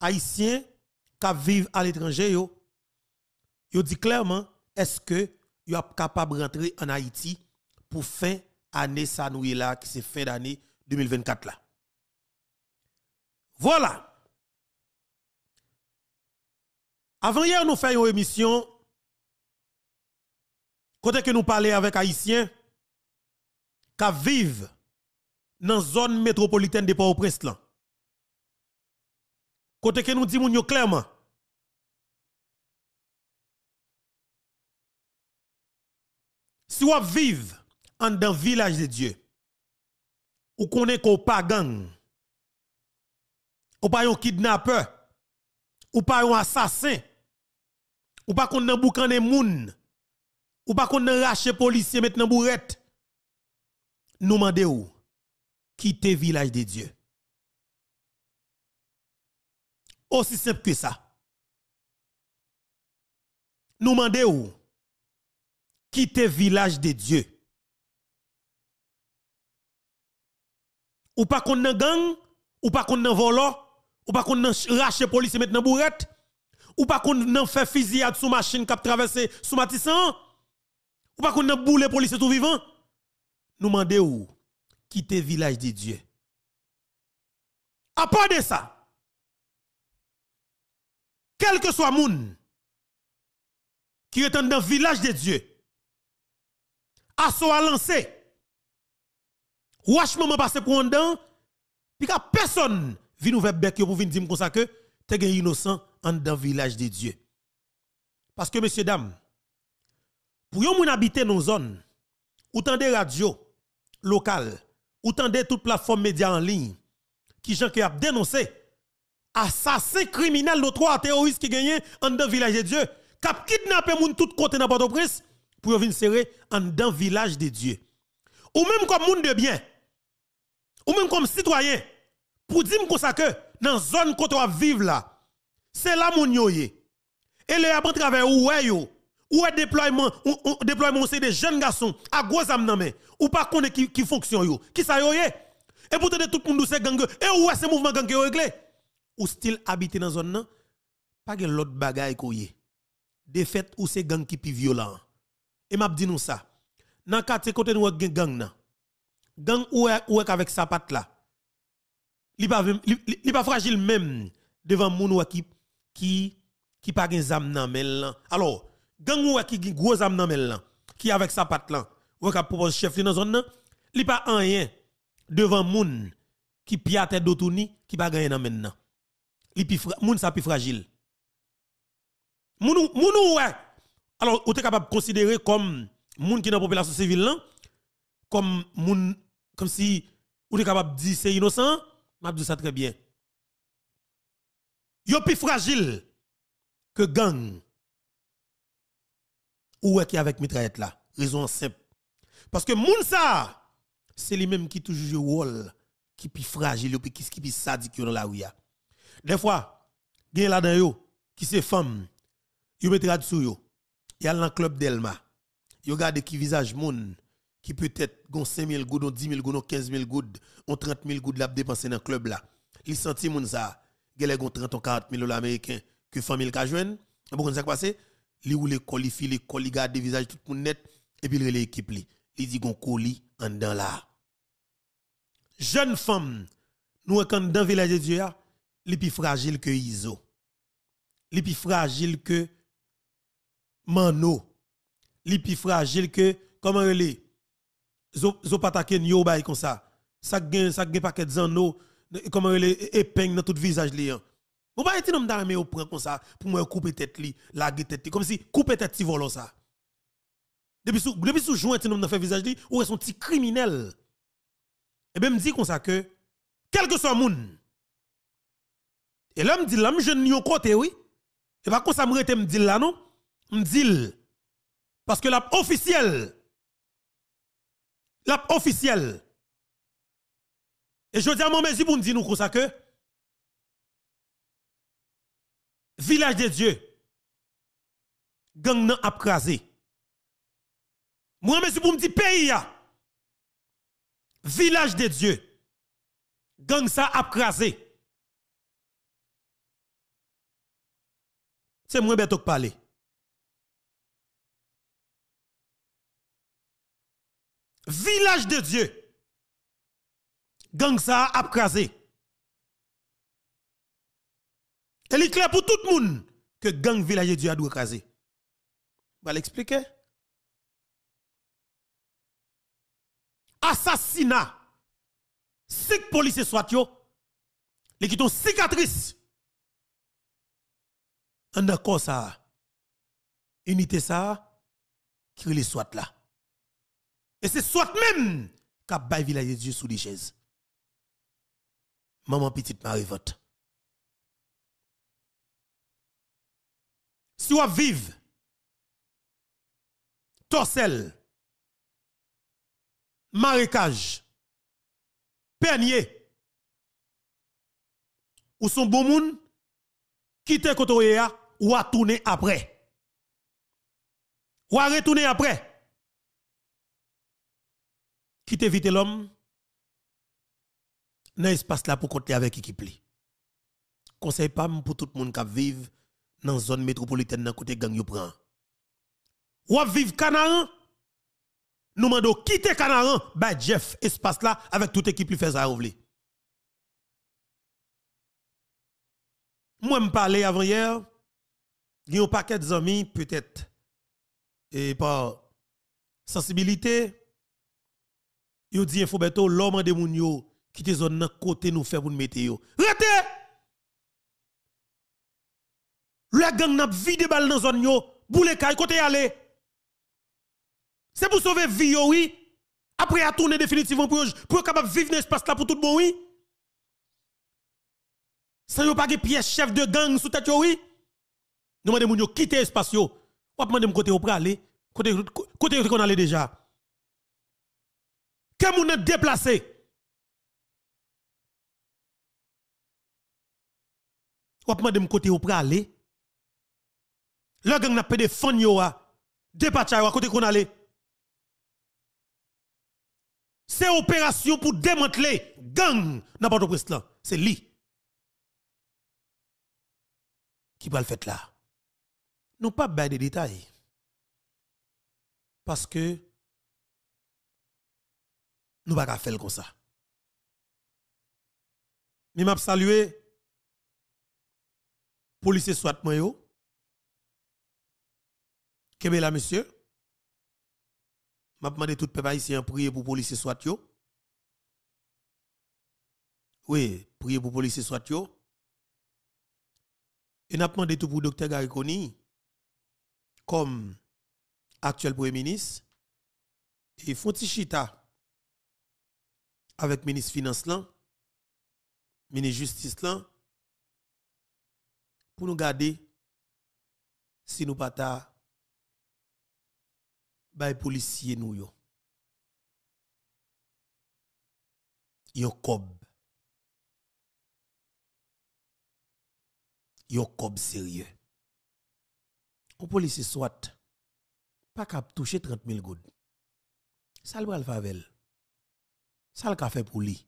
haïtiens qui vivent à l'étranger, yo, yo dit clairement, est-ce que yo capable de rentrer en Haïti pour fin année ça nous là, qui c'est fin d'année 2024 là. Voilà. Avant hier, nous faisons une émission. Côté que nous parlions avec Haïtiens qui vivent dans la zone métropolitaine de Port-au-Prince. Côté que nous disons clairement. Si vous vivez dans le village de Dieu, ou connaît qu'on pas gang, ou pas un kidnappeur, ou pas un assassin, ou pas qu'on nan boucan de moun, ou pas qu'on nan rache policier maintenant bourrette, nous demandons le village de Dieu. Aussi simple que ça. Nous demandons quitter village de Dieu. Ou pas qu'on n'a gang, ou pas qu'on n'a volant, ou pas qu'on n'a rache police maintenant bourrette, ou pas qu'on n'a fait fusillade sous machine qui traversé sous matissant ou pas qu'on n'a boule police tout vivant. Nous demandons quitter village de Dieu. À part de ça, quel que soit monde qui est dans le village de Dieu, assaut à lancer, Wash maman passe pour un personne vient nous faire bec pour venir dire comme ça que t'es un innocent en dans village de Dieu. Parce que messieurs dames, pour yon moun habiter nos zones ou des radio locale, ou des toute plateforme média en ligne qui gens qui a dénoncé assassin criminel, nos trois terroristes qui gagnent en dans village de Dieu, qui kidnappé moun tout côté dans Port-au-Prince pour venir serrer en dans village de Dieu. Ou même comme monde de bien, ou même comme citoyen, pour dire que dans la zone qu'on doit vivre là, c'est là mon yoye. Et le après travers ou yo, ou est déploiement, déploiement c'est des jeunes garçons à gros ou pas connaît qui qui fonctionne yo, qui ça yo Et pourtant tout le monde c'est gang et où est ce mouvement gang réglé ou style habité dans zone pas gen l'autre bagay De fait, ou c'est gang qui pi violent. Et m'a dit nous ça. Dans quartier côté nous gen gang nan. Gang ou avec sa patte là. Li pas fragile même devant moun qui qui qui pa gen zam nan Alors, gang ou qui gros zam nan qui avec sa patte là. Ou propose chef dans zone nan, li pas rien devant moun qui piate qui pas gen nan les plus moun ça plus fragile moun moun ouais alors on est capable de considérer comme moun qui dans la population civile comme moun comme si on est capable de dire c'est innocent m'a dit ça très bien yo plus fragile que gang ou est qui avec mitraillette là raison simple parce que moun ça c'est lui même qui toujours joue rôle qui plus fragile qui qui plus sadique dans la rue des fois, y là dedans yo qui se femme, yo mette rad sur yo. Y a dans club Delma. Yo regarde qui visage moun qui peut-être gon 000 goud, 10 000 goud, 15 000 goud, 30 000 goud l'a dans dans club là. Li senti moun ça, y gon 30 ou 40 000 dollars américains que famille ka Ils Bon kon ça passé, li ou les qualifié, les colis de visage tout moun net et puis relé équipe li. Li dit gon colis en dedans là. Jeune femme, nous quand dans village de Dieu les plus fragiles que Iso, les plus fragiles que Mano, les plus fragiles que, comment les Zopataken yo bay comme ça, ça gagne ça gagne paquet zano, comment e, e les épingle dans tout visage li an. Ou pas être homme d'armée au prend comme ça pour moi couper tête li, la tête comme si couper tête si volant ça. Depuis sous depuis sous joint homme dans fait visage li ou est son petit criminel. Et ben me dit comme ça que quel que soit monde et là, me dit là, ne jeune au côté, oui. Et par contre, ça me rete me dit là, non? Me dit parce que l'app officielle, l'app officielle. Et je dis à mon mesure pour me dire nous comme ça que village de Dieu, gang nan apkrasé. Moi, pour me dire pays, village de Dieu, gang ça apkrasé. c'est moi bête que parler. Village de Dieu. Gang ça a crasé. Elle est clair pour tout le monde que gang village de Dieu a dû craser. Je vais l'expliquer. Assassinat. Six policiers soit yo. Les qui ont cicatrices en d'accord ça, unité ça, qui les soit là. Et c'est soit même qu'a bail village de Dieu sous les chaises. Maman petite Marie-Vote. Si vous torsel, marécage, pernier ou son bon monde, quittez ya ou à tourner après. Ou à retourner après. Qui vite l'homme dans l'espace là pour compter avec équipe. Conseil pas pour tout le monde qui vit dans la zone métropolitaine dans côté gang vous prend. Ou vivre Canaran, nous demandons quitter Canaran, bah Jeff, espace là, avec toute équipe qui fait ça. Moi, je parlais avant hier, y a un paquet d'amis peut-être et par sensibilité il dit infobeto l'homme de moun yo qui te zone nan côté nous faire pour nous mettre yo rete le gang n'a vide balle dans zone yo boule kay côté aller c'est pour sauver vie yo oui après à tourner définitivement pour pour capable vivre dans espace là pour tout bon oui Ça yo pas pièce chef de gang sous tête yo oui nous demandons quitté quitter l'espace. Nous demandons de côté où aller, côté qu'on allait déjà. Que nous déplacé, déplacés. Nous pas de côté où aller. Le gang n'a pas de fond yoa. Ah. Dépatcha à côté qu'on allait. C'est opération pour démanteler gang n'a pas de C'est lui qui va le faire là. Nous pas de détails. Parce que nous ne pouvons pas faire comme ça. Mais m'a salué policier soit moi Que Kebe la monsieur. M'a demandé tout peuple un prier pour policier soit yo. Oui, prier pour policier soit yo. Et n'a demandé tout pour docteur Gariconi comme actuel Premier ministre, et font chita avec ministre Finance là, ministre Justice là, pour nous garder si nous pas ta bay policiers nous yo. Yo cob. Yo cob sérieux un policier soit pas capable toucher 30 000 gouttes. Ça le favel. Ça le fait pour lui.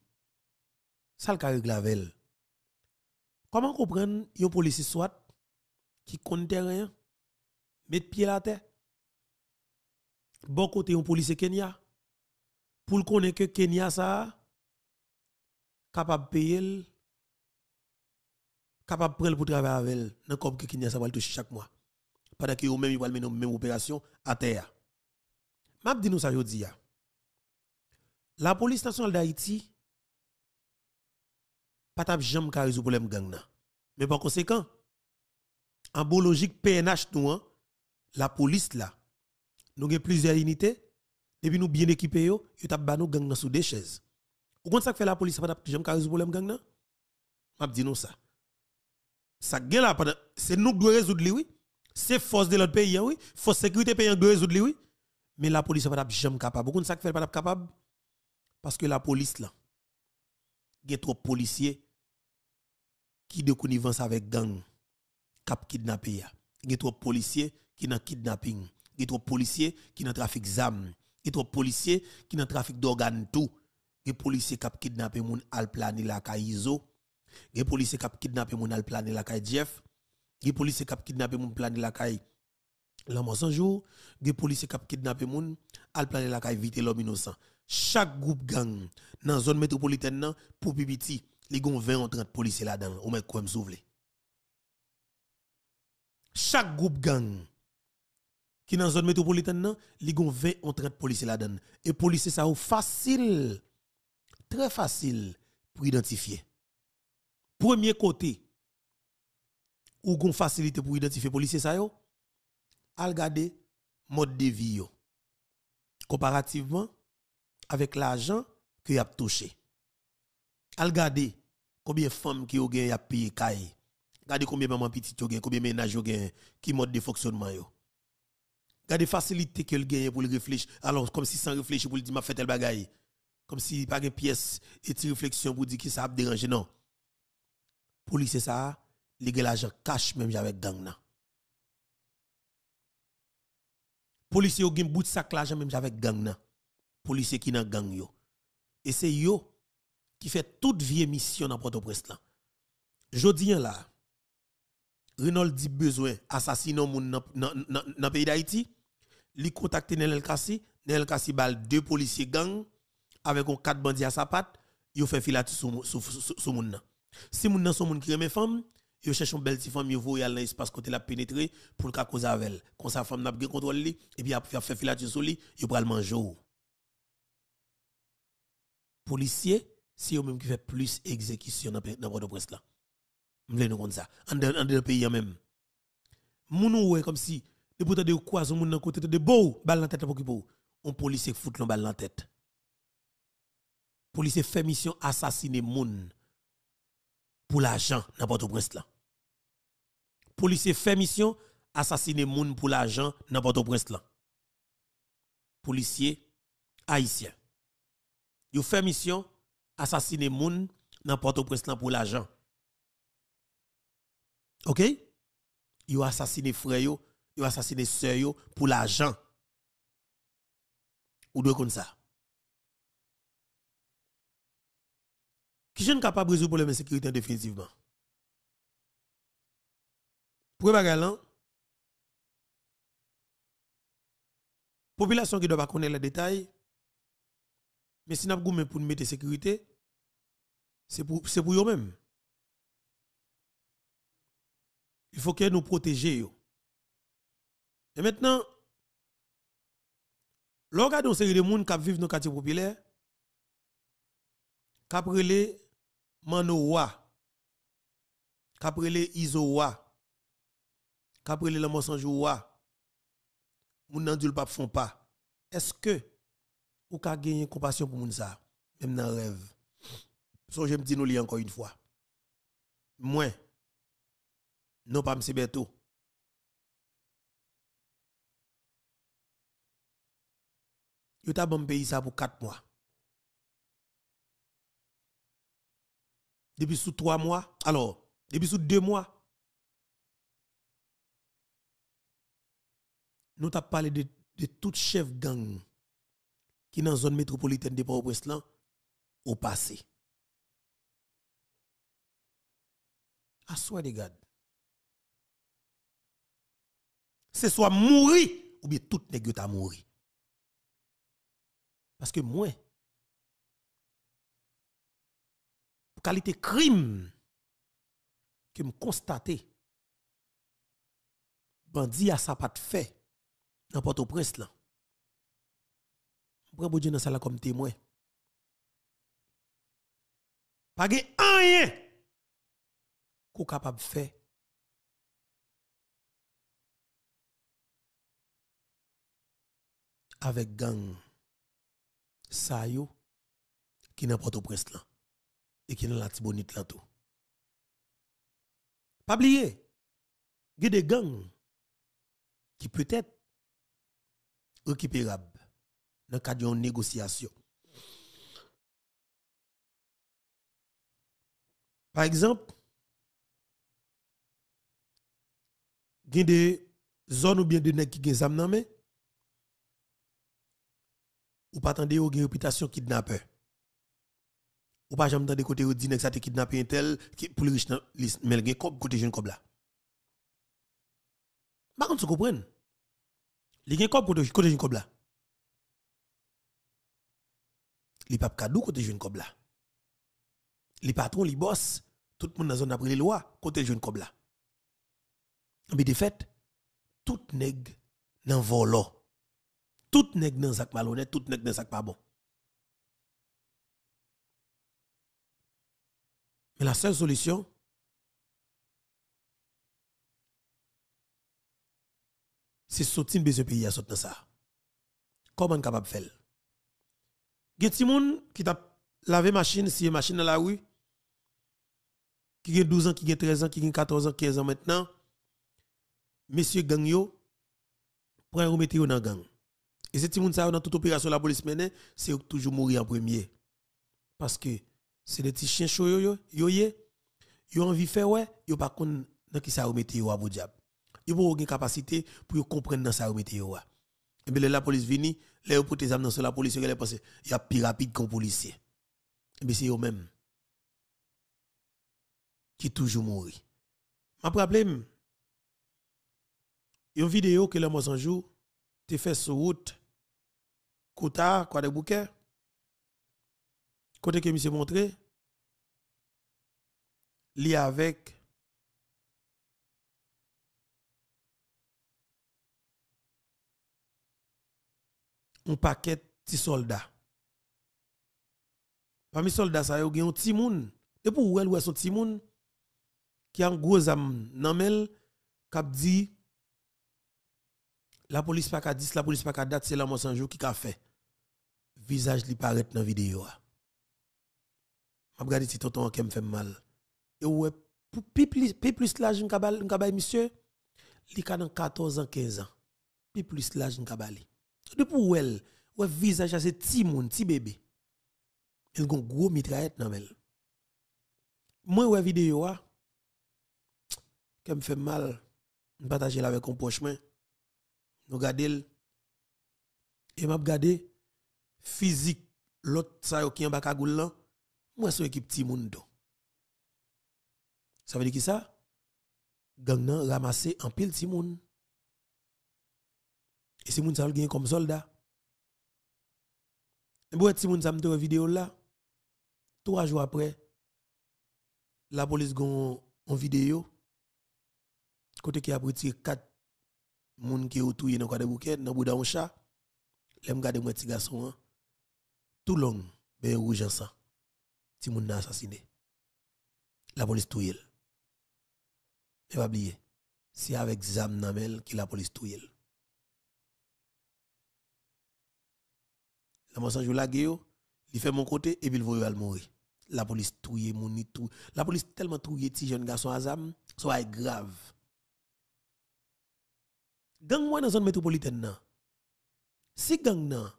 Ça le règle avec Comment comprendre un policier soit qui compte rien, met pied à terre? Bon côté un policier Kenya pour le connaître que Kenya ça capable de payer capable de prendre pour travailler avec elle dans que Kenya ça va le toucher chaque mois pendant que vous-même, vous mener même opération à terre. M'a dit nous ça aujourd'hui. La police nationale d'Haïti pas jamais résoudre le problème gang Mais par conséquent, en bon logique PNH nous hein, la police là, nous avons plusieurs unités et puis nous bien équipés yo, yo tap ba nous gang sous des chaises. Vous comprenez ça fait la police pas jamais résoudre le problème gang là M'a dit nous ça. Ça gagne là c'est nous qui devons résoudre oui c'est force de l'autre pays, oui. Force sécurité pays, de lui oui. Mais la police n'est pas jamais capable. Pourquoi ça fait pas capable? Parce que la police, là, il y a trop de policiers qui de connivence avec gang, cap kidnappé. Il y a trop de policiers qui dans kidnapping. Il y a trop de policiers qui dans trafic d'armes. Il y a trop de policiers qui dans trafic d'organes, tout. Il y a policiers qui kidnappé qui al plané la caizo Il y a policiers qui kidnappé qui al plané la Jeff. Les policiers qui ont kidnappé mon plané la caille l'homme sans jour, Les policiers qui ont kidnappé moun, al plané la caille vite l'homme innocent. Chaque groupe gang dans la zone métropolitaine pour pipiti, ils ont 20 ou 30 policiers là-dedans, ou même quoi Chaque groupe gang qui est dans la zone métropolitaine, ils ont 20 ou 30 policiers là-dedans et policiers ça facile très facile pour identifier. Premier côté ou gon facilité pour identifier policier ça yo al gade mode de vie yo comparativement avec l'argent que y a touché al gade combien femmes qui ont gagné a payé caille gade combien maman petites gagne, combien ménage gagne, qui mode de fonctionnement yo. la facilité que le gagne pour réfléchir. Alors comme si sans réfléchir pour le dire m'a fait tel bagaille. Comme si pas une pièce et réflexion pour dire que ça a dérangé non. Police ça ligue l'argent cache même avec gang Police Policiers ont bout sac l'argent même avec gang là. Policiers qui dans gang yo. Et c'est yo qui fait toute vieille mission dans Port-au-Prince là. Jodi là Renault dit besoin assassiner moun dans nan pays d'Haïti. Li contacté Nel Kassi, Nel Kassi bal deux policiers gang avec un quatre bandits à sa patte, yo fait filat sou, sou, sou, moun nan. Si moun nan son moun qui reme femme, yo cherche une belle femme, yo voyez dans l'espace côté la pénétrer pour le cause avec elle. Quand sa femme n'a pas contrôle li, et puis a fait filature sur il yo pral manger. Policier, c'est eux même qui fait plus exécution dans dans Bordeaux au là. M'vle nous comme ça. En dans pays même. Moun ou comme si les pourtant de quoi son moun dans côté de beau balle en tête pour qui pour. On policier fout l'on balle dans tête. Policier fait mission assassiner moun pour l'argent n'importe où, au prince là. Policier fait mission assassiner moun pour l'argent n'importe où, au prince là. Policier haïtien. Yo fait mission assassiner moun n'importe où, prince pour l'argent. OK? Yo assassiner frère yo, yo assassiner sœur yo pour l'argent. Ou deux comme ça. Qui sont capable de résoudre le problème de sécurité définitivement Pour la population qui doit pas connaître les détails, mais si nous avons pour mettre sécurité, c'est pour, pour eux-mêmes. Il faut que nous protégions. Et maintenant, avons de série de monde qui vivent dans le quartier populaire, qui Manowa, Kaprele Isowa, Kaprele mon Mounandul Pap font pas. Est-ce que ou ka gagner compassion pour Mounsa, même dans rêve? So je me dis nous encore une fois. Moi, non pas Monsieur Berto. Yo ta bon pays ça pour 4 mois. depuis sous trois mois, alors, depuis sous deux mois, nous avons parlé de, de tout chef gang qui est dans la zone métropolitaine de Port-au-Prince au passé. À soi des gars. C'est soit mourir ou bien tout nègre à mourir. Parce que moi, qualité crime que me constater bandit a sa pas fait dans Port-au-Prince là prend bon Dieu dans ça comme témoin pas rien qu'on capable faire avec gang saio qui n'importe au prince là et qui est la tibonite là tout. Pas oublier, il y a des gangs qui peut-être récupérables dans le cadre d'une négociation. Par exemple, il y a des zones ou bien des gens qui ont des ou pas ont une réputation kidnappeur ou pas jamais des côté ou dit que ça te kidnappé un tel pour les riche mais il y côté jeune comme là par contre tu comprends les gens comme côté côté jeune comme là les papes cadeau côté jeune comme là les patrons les boss tout le monde dans zone après les lois côté jeune comme là mais de fait tout nèg dans volant tout nèg dans sac malhonnête tout nèg dans sac pas bon Mais la seule solution, c'est sortir de ce pays à sortir ça. Comment on est capable de faire Il y a des gens qui ont lavé machine, si machine dans la rue, qui ont 12 ans, qui ont 13 ans, qui ont 14 ans, 15 ans maintenant, Monsieur Gagnon, pour remettre dans la gang. Et ces gens dans toute opération la police mène, c'est toujours mourir en premier. Parce que c'est les petits chiens chauds, yo, yo, yo, envie faire, ouais, yo, pas qu'on, dans qui ça ou yo, à bon diable. Yo, pas aucune capacité pour comprendre dans ça ou mettez, Et bien, la police vini, là, yo, pour tes sur la police, yo, elle il y a plus rapide qu'un policier. Et bien, c'est eux même. Qui toujours mourir. Ma problème, une vidéo que le mois en jour, fait sur route, Kouta, quoi de bouquet, Côté que suis montré, lié avec un paquet de soldats. Parmi soldats, ça y a un petit monde. Et pour elle, son petit monde qui a un gros âme dans qui dit la police pas qu'à la police pas qu'à date, c'est la mort jour qui a fait. Visage li paraît dans la vidéo. Hein m'a regardé si tonton qui me fait mal et ouais pour plus plus l'âge m'kabal m'kabal monsieur li ka dans 14 ans 15 ans plus plus l'âge cabale. de pour elle ouais visage à ce petit monde petit bébé il gon gros mitraillette dans elle moi ouais vidéo a ah, qui me fait mal partager avec un proche nous l et m'a regardé physique l'autre ça qui en bas cagoule là moi, c'est équipe Timoundo. Ça veut dire qui ça? Gang nan ramassé en pile monde Et si ça avez gagne comme soldat. Et vous avez ça me vidéo là. Trois jours après, la police gon en vidéo. Côté qui a retiré quatre moun qui ont tué dans le bouquet, dans le bout d'un chat. Les m'gade moi petit garçon, tout long, ben rouge ensemble si moun assassiné. La police touye. Mais pas oublier, c'est avec Zam Namel que la police touye. La mensonge la gueule, il fait mon côté et puis il voulait mourir. La police touye ni tout. La police tellement touye ti jeune garçon Azam, soit grave. Gang moi dans zone métropolitaine nan. Si gang nan,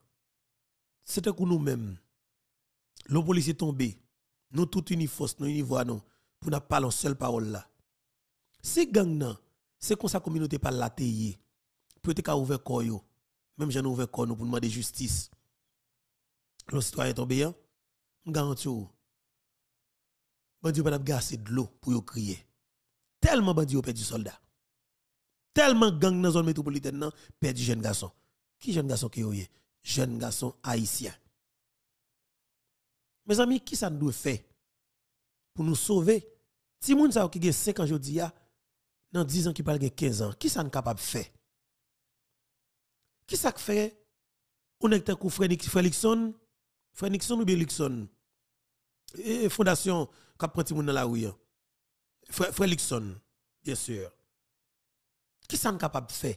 c'était que nous-mêmes, le policier tombé, nous tout unis force, nous unis voix, nous, pour nous parler en seule parole là. Si gang c'est comme ça communauté par la TI, peut-être qu'à ouvert corps yo, même j'en ouvert corps nous pour demander justice. est citoyen tombé, je garantis vous, bandit pas assez de l'eau pour crier. Tellement bandit ont perdu soldat. Tellement gang dans la zone métropolitaine, perdu jeune garçon. Qui jeune garçon qui est Jeune garçon haïtien. Mes amis, qui ça nous doit faire pour nous sauver Si moun sa qui a 5 ans aujourd'hui, dans 10 ans qui parle 15 ans, qui ça nous capable de faire Qui ça fait On est avec Frédéric Frédéric ou bien et fondation cap prend moun dans la rue. Hein. Frédérickson, bien sûr. Qui ça nous capable de faire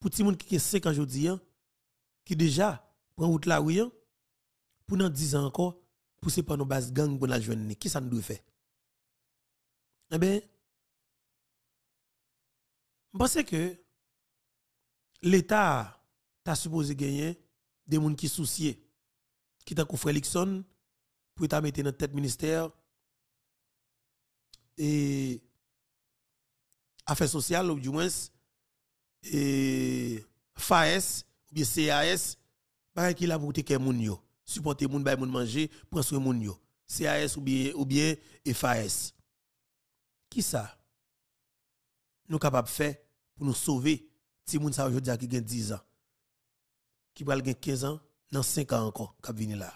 pour ti moun qui a 5 ans aujourd'hui hein, qui déjà prend route la rue hein? pour nous 10 ans encore, pour ce pas nos bases gang pour la jeune, qui ça nous doit faire? Eh bien, je pense que l'État a supposé gagner des gens qui soucient, qui t'a coupé Félixon, pour t'a mettre dans tête ministère et affaires sociales, ou du moins, et FAES, ou bien CAS, qu'il a bah, voté supporter moun bay moun manger, pour soin moun yo. CAS ou bien ou bien FAS. Qui ça nous capable faire pour nous sauver ti moun aujourd'hui qui gen 10 ans qui va gagner 15 ans dans 5 ans encore qui venir là.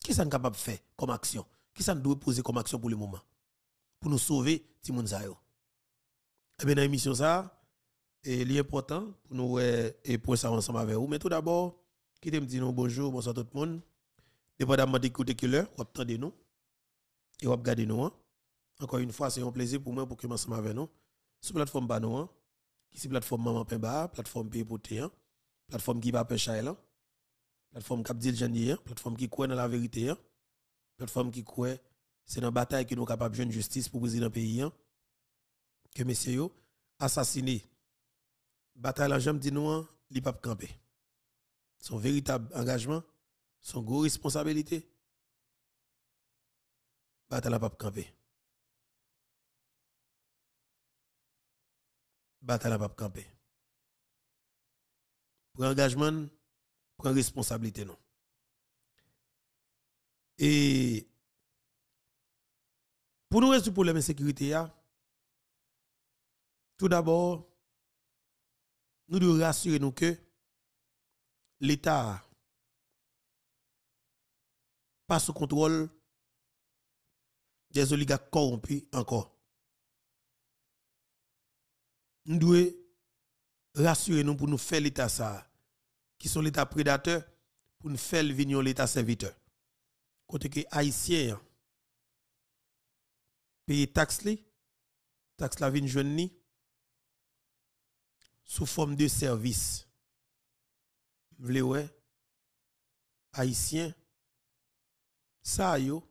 Qui ça nous capable faire comme action Qui ça nous doit poser comme action pour le moment pour nous sauver ti moun sa yo. Eh bien dans l'émission ça et l'important pour nous eh, et pour ça ensemble avec vous mais tout d'abord qui te me dit bonjour bonsoir tout le monde Dépendamment d'écouter que l'heure, vous attendez nous et vous regardez nous. Hein. Encore une fois, c'est un plaisir pour moi pour que je avec nous sur la plateforme Bano, hein. qui c'est plateforme Maman Pemba, plateforme Pépoté, hein. plateforme qui va pêcher plateforme qui janier la plateforme qui croit dans la vérité, plateforme qui croit c'est dans la bataille que nous sommes capables de justice pour le président pays. Que messieurs, assassiné, bataille en jambe dit nous, il pas Son véritable engagement, son gros responsabilité. à la pape camper. à la pape camper. Prends engagement, prends responsabilité non. Et pour nous résoudre le problème de sécurité, tout d'abord, nous devons rassurer nous que l'État pas sous contrôle des oligarques corrompus encore. Nous devons rassurer nous pour nous faire l'État ça, qui sont l'État prédateur, pour nous faire venir l'État serviteur. Côté que Haïtiens payent taxes, taxes la vie jeune sous forme de service. Vous ouais, Haïtiens ça yo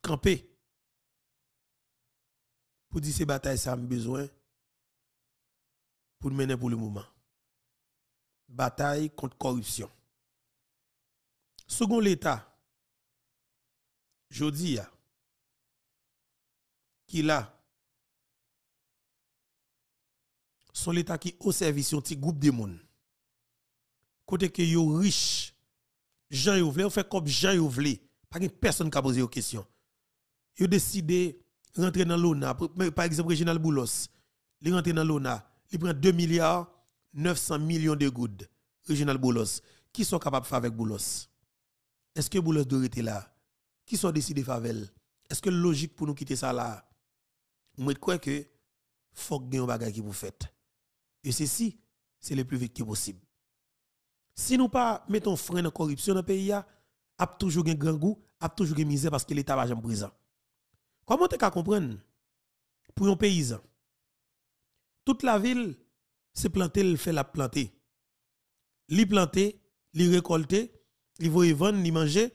campé pour dire ces batailles ça a besoin pour mener pour le moment bataille contre corruption second l'état jodi qui là sont l'état qui au service un petit groupe de monde côté que yo riche, Jean yo on fait comme Jean yo vle. Pas personne qui a posé aux questions. Yo décidé rentrer dans l'ONA, par exemple Régional Boulos, il rentre dans l'ONA, il prend 2 milliards 900 millions de gouttes. Régional Boulos, qui sont capables de faire avec Boulos Est-ce que Boulos doit être là Qui sont décidés de faire Est-ce que logique pour nous quitter ça là Moi je que faut que un bagage qui vous faites. Et ceci, c'est le plus vite que possible. Si nous pas mettons frein à la corruption dans le pays, a toujours un grand goût, a toujours une misère parce que l'État va jamais présent. Comment tu comprenez? comprendre pour un paysan? Toute la ville, c'est planter, il fait la planter. Li planter, li récolter, li voye vendre, li manger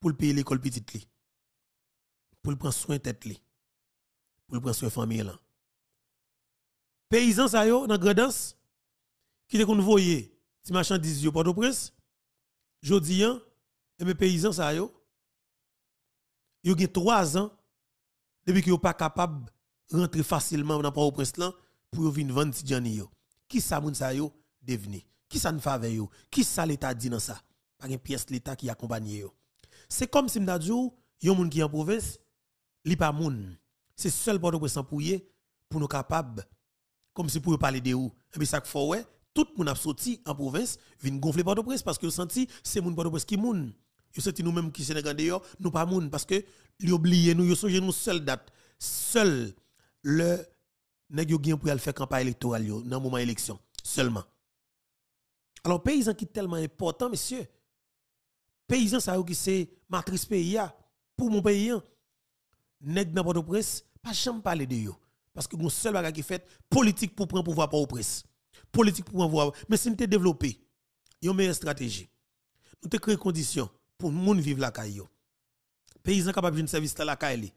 pour le payer l'école petite li. Pour le prendre soin tête Pour le prendre soin famille là. Paysan ça est, dans grandance qui te qu'on voyer si dis yo Port-au-Prince, jodi an, et mes paysans ça yo, yo gen 3 ans depuis qu'ils sont pas capable rentrer facilement dans Port-au-Prince là pour venir vendre ti Johnny yo. Qui ça moun ça yo devenir? Qui ça ne fait avec yo? Qui ça l'état dit dans ça? Pas une pièce l'état qui accompagne yo. C'est comme si m'da djou, yon moun qui en province, li pa moun. C'est seul Port-au-Prince pour nous capable comme si pour parler de où. Et puis ça faut tout le monde a sorti en province, vient gonfler port de presse parce que senti c'est mon port de presse qui moun. Je senti nous-mêmes qui Sénégal d'ailleurs, nous pas moun parce que li oublié nous, yo songe nous seule date, seul le nèg yo pour faire campagne électorale dans le moment élection seulement. Alors paysan qui tellement important messieurs. Paysan ça qui c'est matrice pays pour mon pays hein. nèg dans Port-au-Prince, pas jamais parler de eux. parce que gon seul bagage qui fait politique pour prendre pouvoir pas au presse politique pour avoir. Mais si nous avons développé une meilleure stratégie, nous te créé conditions pour que les gens vivent la caille. Paysans capables de service à la caille.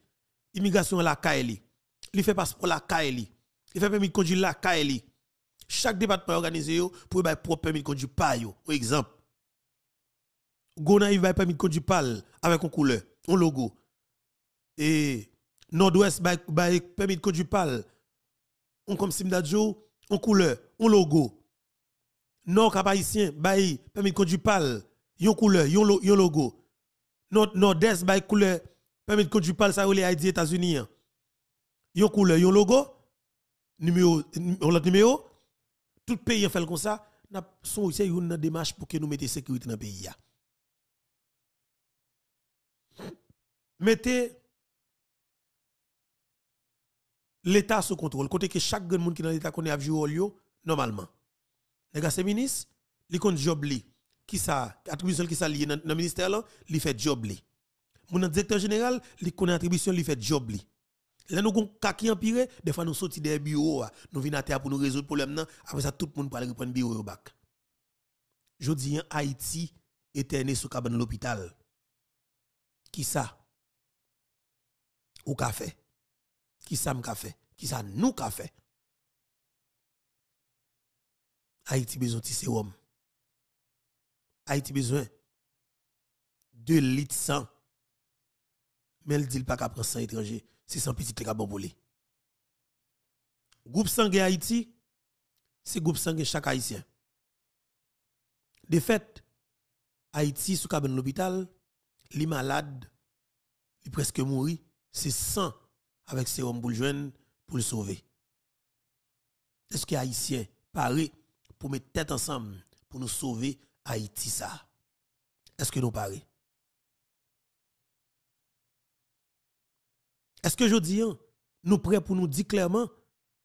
Immigration la caille. Il fait passeport à la caille. Il fait permis de conduire la caille. Chaque département est organisé pour avoir propre permis de conduire par Par exemple, Gonaïve a permis de conduire pâle, avec une couleur, un logo. Et Nord-Ouest a permis de conduire pâle. On comme Simdadjo, en couleur, en logo. Non, cap haïtien, bay, permis de conduire yon couleur, yon, yon logo. Nord, nord-est, bay couleur, permis de conduire pâle, ça les Haïti, États-Unis. Hein. Yon couleur, yon logo. Numéro, l'a numéro. Tout pays fait comme ça. N'a son ici une démarche pour que nous mettez sécurité dans le pays. Mettez l'État sous contrôle. Côté que chaque grand monde qui est dans l'État connaît a jouer au lieu, normalement. Les gars, c'est ministre, il compte job li. Qui ça, attribution qui ça lié dans le ministère là, il fait job li. Mon directeur général, il connaît attribution, il fait job li. Là, nous avons kaki empiré, des fois nous sortons des bureaux, ah, nous venons à terre pour nous résoudre le problème. Après ça, tout le monde peut aller reprendre le bureau au bac. Je dis, hein, Haïti était né sous cabane l'hôpital. Qui ça? Au café qui ça m'a fait, qui ça nous a fait. Haïti besoin de sérum. Haïti besoin de litres sang. Mais elle dit pas qu'à prendre sang étranger, c'est sans petit qui Le Groupe sanguin Haïti, c'est groupe sanguin chaque haïtien. De fait, Haïti sous cabine l'hôpital, les malades, les presque mourir, c'est sang avec ses hommes pour le pour le sauver. Est-ce que Haïtiens parés pour mettre tête ensemble pour nous sauver Haïti ça? Est-ce que nous parés? Est-ce que je dis, hein, nous prêts pour nous dire clairement,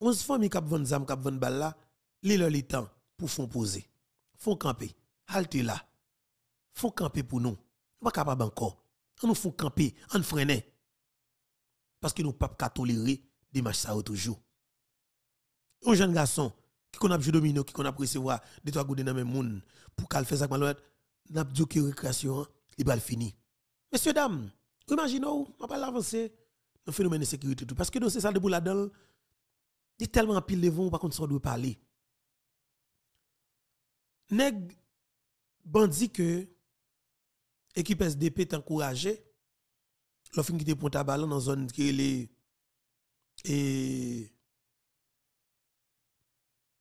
11 familles qui 20 zam, qui vendent là, les leur les temps pour font poser, font camper, halter là, font camper pour nous. Nous pas capable encore. On nous font camper, on freiner parce que nous pas qu'à tolérer des matchs ça toujours. Un jeune garçon qui qu'on a joué domino, qui qu'on a recevoir des trois gouttes dans même monde pour qu'elle fasse ça il n'a dit que récréation il va fini. Messieurs dames, imaginez on va l'avancer, dans phénomène de sécurité tout parce que dans ces salles de bouladol, là-dedans il y a tellement pile de vent par contre ça doit parler. Nèg bandit que équipe SDP est encouragée l'offre qui prend à balle... dans zone qui est et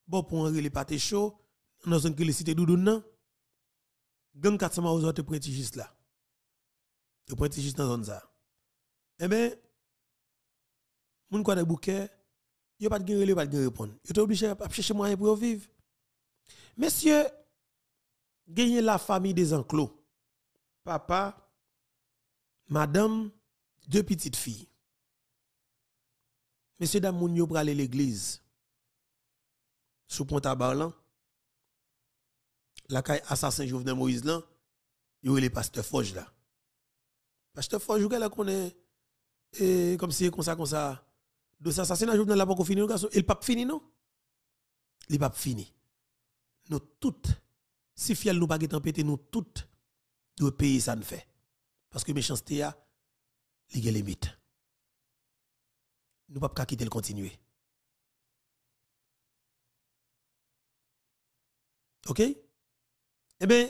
bon pour les pâté chaud dans zone qui est cité doudoun gang 400 maozo te prêt juste là te prêt juste dans zone ça eh ben qui quoi des bouquets a pas de guerre a pas de répondre il est obligé à chercher moyen pour vivre messieurs gagner la famille des enclos papa madame deux petites filles. Monsieur Damoun yo l'église. Sous pont à la caille assassin Jovenel Moïse là, yo le pasteur Forge là. Pasteur Forge, là qu'on est, eh, comme si, comme ça, comme ça, deux assassinats Jovenel là, pas fini, il pas fini, non? Il pas fini. Nous toutes, si fiel nous pas pété, nous toutes, nous payer ça ne fait. Parce que méchanceté a, il y a Nous ne pouvons pas quitter le continuer. OK Eh bien,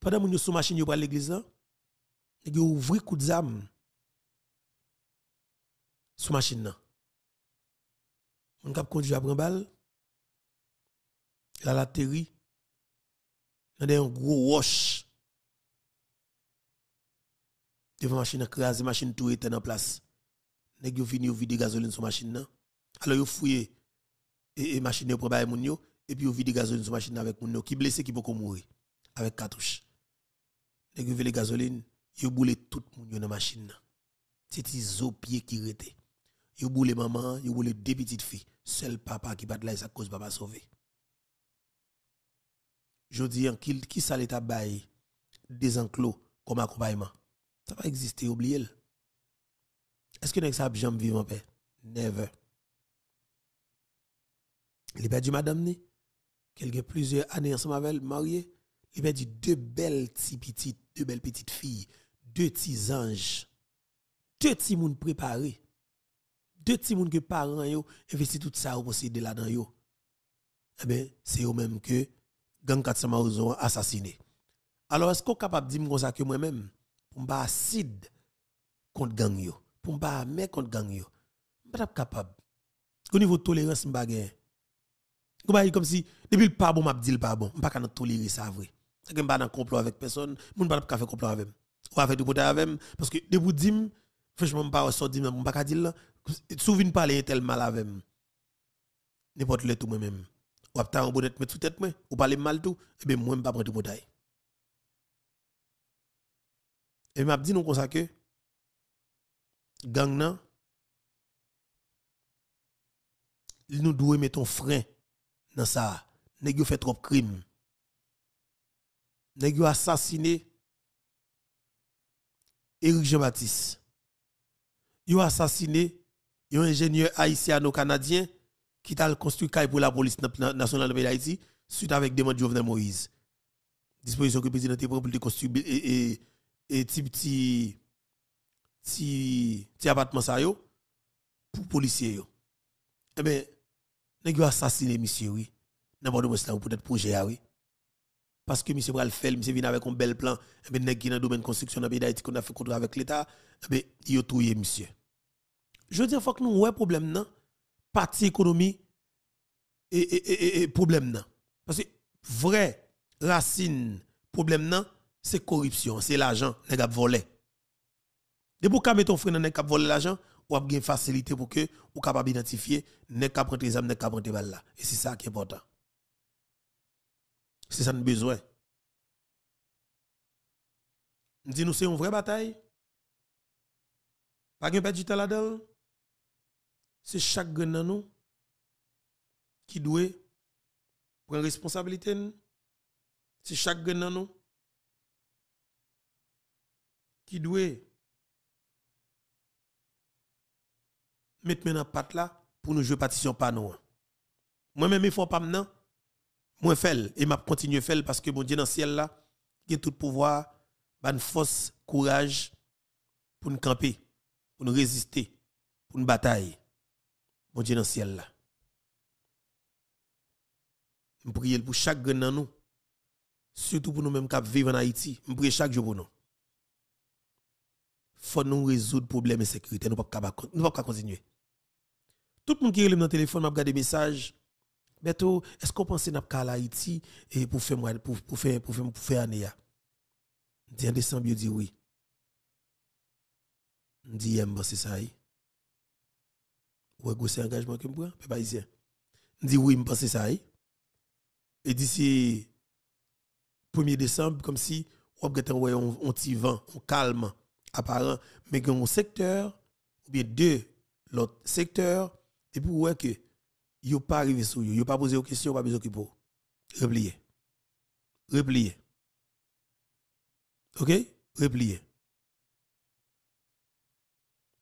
Pendant que nous sommes yo sous machine nous avons l'église nous avons ouvert ouvri coup d'âme sous machine Nous avons à conduit la balle. La la nous avons un gros roche devant machine la machine tout était en place. Nèg yo fini vide gasoline sur machine là. Alors yo fouillé et, et machine pour de moun yo et puis yo vide gasoline sur machine avec moun qui blessé qui beaucoup mourir avec cartouche. Nèg yo vide gasoline, yo boule tout moun yo dans machine là. Titi zo pied qui rete. Yo boule maman, yo boule deux petites filles, seul papa qui bat là sa cause papa sauvé. Je dis qui qui ça l'état bail des enclos comme accompagnement. Ça va exister, oubliez-le. Est-ce que vous pas jamais vivre en paix? Never. Il a perdu madame ni, plusieurs années ensemble avec elle, marié, il a perdu deux belles petites, deux belles petites filles, deux petits anges, deux petits monde préparés, deux petits monde que parents yo investi tout ça au possédé là-dedans yo. Eh bien, c'est eux même que gang 400 assassiné. Alors est-ce qu'on est capable de dire ça que moi-même pour acide contre gang yo, pour pas contre gang yo. Pas capable. Au niveau de tolérance m'pa Comme comme si depuis le pas bon m'a dit le pas bon, m'pa capable tolérer ça vrai. C'est que m'pa dans complot avec personne, moun pas capable faire complot avec ou avec du pota avec parce que vous dim franchement pas sorti pas dire là souviens pas tel mal avec n'importe le tout moi même ou pas en bonnet mais tout tête moi ou parler mal tout et eh ben moi pas prendre du bouteille et m'a dit nous comme ça que gang nan nous doit mettre un frein dans ça. Nèg fait trop crime. Nèg assassiné Éric Jean-Baptiste. Yo assassiné un ingénieur haïtien, ou canadien qui t'a construit caille pour la police nationale de Haïti suite avec demande Jovenel Moïse. Disposition que le président prend pour construire et, et et petit petit petit appartement ça yo pour policiers yo eh ben nèg assassiné monsieur oui n'importe où là peut-être projet ah, oui parce que monsieur le faire monsieur vient avec un bel plan et eh ben nèg qui dans domaine construction dans pays d'Haïti qu'on a fait contrat avec l'état eh ben yo touye monsieur je dis faut que nous ouais problème non partie économie et, et, et, problème non parce que vraie racine problème non c'est corruption, c'est l'argent, les gars volé. De pour met ton frère dans les gars voler l'argent, ou a bien facilité pour que ou capable identifier les gars prendre les armes, les gars prendre balles là. Et c'est ça qui est important. C'est ça nous besoin. Dis nous c'est une vraie bataille. Pas de perdre du temps là-dedans. C'est chaque grain dans nous qui doit prendre responsabilité. C'est chaque grain nous qui doit mettre maintenant patte là pour nous jouer partition pas nous. Moi-même, il faut pas maintenant. Moi, fais et m'a à faire parce que mon Dieu dans le ciel là, il a tout pouvoir, ban force, courage pour nous camper, pour nous résister, pour nous batailler. Mon Dieu dans le ciel là. Je prie pour chaque grain nous, surtout pour nous-mêmes qui vivons en Haïti. Je prie chaque jour pour nous faut nous résoudre le problème de sécurité. Nous ne pouvons pas continuer. Tout le monde qui est dans le téléphone, m'a des messages. Bientôt, est-ce qu'on pense que nous à Haïti et pour faire pour, pour faire pour faire pour faire année Dit en décembre, je dit oui. Je dis bah c'est ça. Ouais, c'est engagement que me prend, peuple haïtien. Je dit oui, je pense ça. Et d'ici 1er décembre comme si on a un petit vent, un calme apparent, mais dans un secteur, ou bien deux, l'autre secteur, et pour voir que, yo pas arrivé sur vous yo pas posé aux questions, pas besoin Replier. Replier. OK? Replier.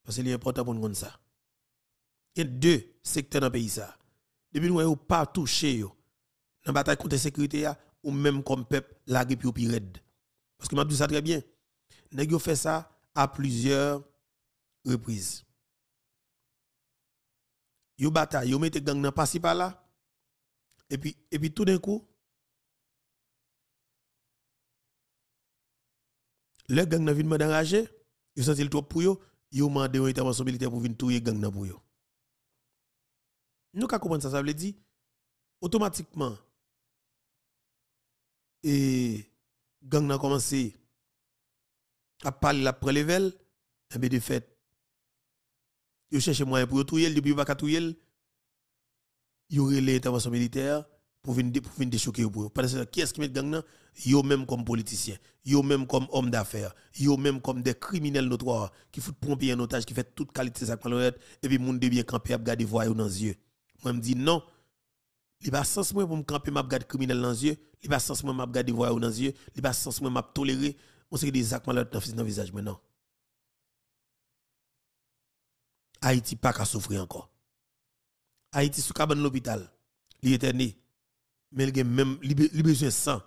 Parce que c'est important pour nous comprendre ça. Il y a deux secteurs dans le pays ça. Depuis nous, on pas touché Dans la bataille contre la sécurité, ou même comme peuple, la grippe ou pire. Parce que m'a dit ça très bien. Nèg fait ça, à plusieurs reprises. Yo bataille, yo mette gang nan pas par là. Et puis et puis tout d'un coup le gang nan vin mode ils yo senti le trop pour yo, yo mandé à intervention militaire pour venir touye gang nan pour yo. Nous ka comprendre ça ça veut dire automatiquement et gang nan commencé a parlé la prelevel et eh bien de fait. Yo cherche moyen pour ne depuis pas il Yo relé intervention militaire pour venir pour venir déchoquer pour. Parce que qui est-ce qui met gang là Yo même comme politicien, yo même comme homme d'affaires, yo même comme des criminels notoires qui foutent pour un otage qui fait toute qualité ça et puis monde bien camper à garder voyou dans les yeux. Moi me dis non. Il a pas sens moi pour me camper m'a garder criminel dans les yeux, il a pas sens moi m'a garder voyou dans les yeux, il a pas sens moi m'a tolérer on sait que des actes malheureux dans le visage maintenant. Haïti pas qu'à souffrir encore. Haïti sous cabane l'hôpital, il éterné. Mais il même il besoin sang.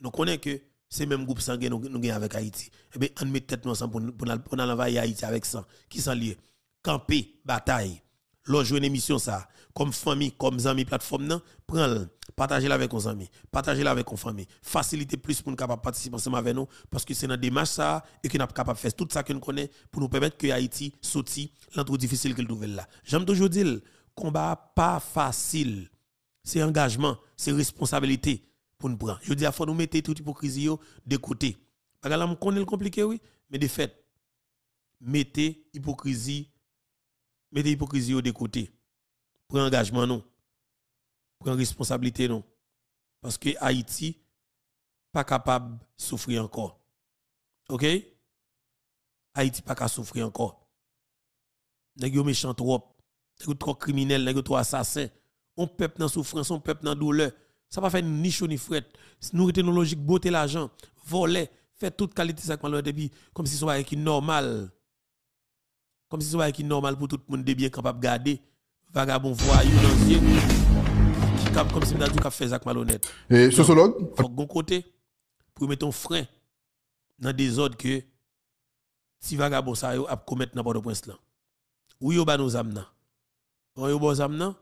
Nous connaissons que c'est même groupe sanguin nous nous avec Haïti. Eh bien on met tête ensemble pour pour envahir Haïti avec sang qui s'en liés. Campé bataille une émission ça, comme famille, comme amis, plateforme, non, prends-le, partagez-le avec vos amis, partagez-le avec vos familles, facilitez plus pour nous capables participer ensemble avec nous, parce que c'est dans démarche ça, et que nous capable de faire tout ça que nous connaissons pour nous permettre que Haïti sorti l'entrée difficile qu'il trouve là. J'aime toujours dire, combat pas facile, c'est engagement, c'est responsabilité pour nous prendre. Je dis, à faut nous mettez toute hypocrisie de côté. Parce que là, le compliqué, oui, mais de fait, mettez hypocrisie mettez l'hypocrisie de côté. Prenez engagement, non. Prenez responsabilité, non. Parce que Haïti pas capable de souffrir encore. OK? Haïti pas capable de souffrir encore. Nèg yo méchant trop. trop criminel, nèg trop assassin. On peuple dans souffrance, on peuple dans douleur. Ça pas faire ni chaud ni fret. Nous nos logique botter l'argent, voler, faire toute qualité ça comme si ce comme si soit normal. Comme si c'était normal pour tout le monde de bien capable de garder vagabond voyou l'ancien qui comme si on a tout fait avec malhonnête. Et sociologue Faut bon côté pour mettre un frein dans des ordres que si vagabond ça a commettre n'importe prince là. Ou yo ba nos amna. On yo bon amna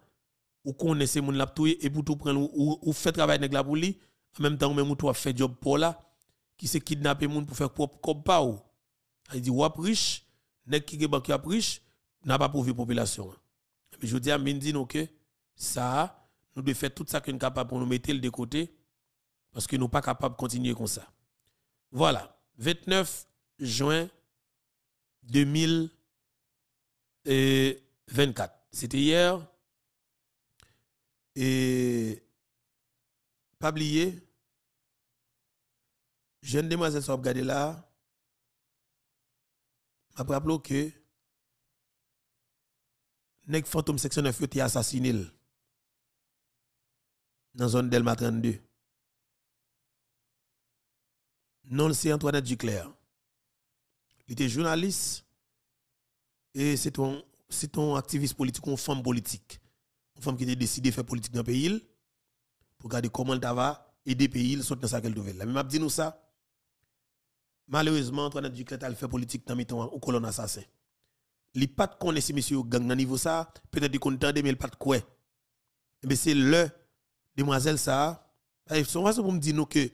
ou connaît ces moun l'a et pour tout prendre ou, ou fait travail avec la pour lui en même temps même ou toi fait job pour là qui se kidnapper moun pour faire propre comme pas ou. Il dit ou riche nèg qui banque a riche n'a pas prouvé population. Mais je dis à Mindi ça nous devons faire tout ça que nous capable pour nous mettre de côté parce que nous pas capables de continuer comme ça. Voilà, 29 juin 2024. C'était hier. Et pas oublier, jeune demoiselle, sont regardé là, je rappelle que le Fantôme Section 9 été e assassiné dans la zone Delma 32. Non, c'est Antoinette Duclair. Il était journaliste et c'est un, activiste politique, une femme politique. Une femme qui a décidé de faire politique dans le pays pour regarder comment elle va aider le pays, sortir dans sa nouvelle. Mais je dit ça malheureusement, que tu a fait politique dans temps où colonne assassin. Il pas de connaître si monsieur gang dans niveau ça, peut-être qu'il content mais il pas de quoi. Mais eh c'est le demoiselle ça. Il eh, C'est pour me dire que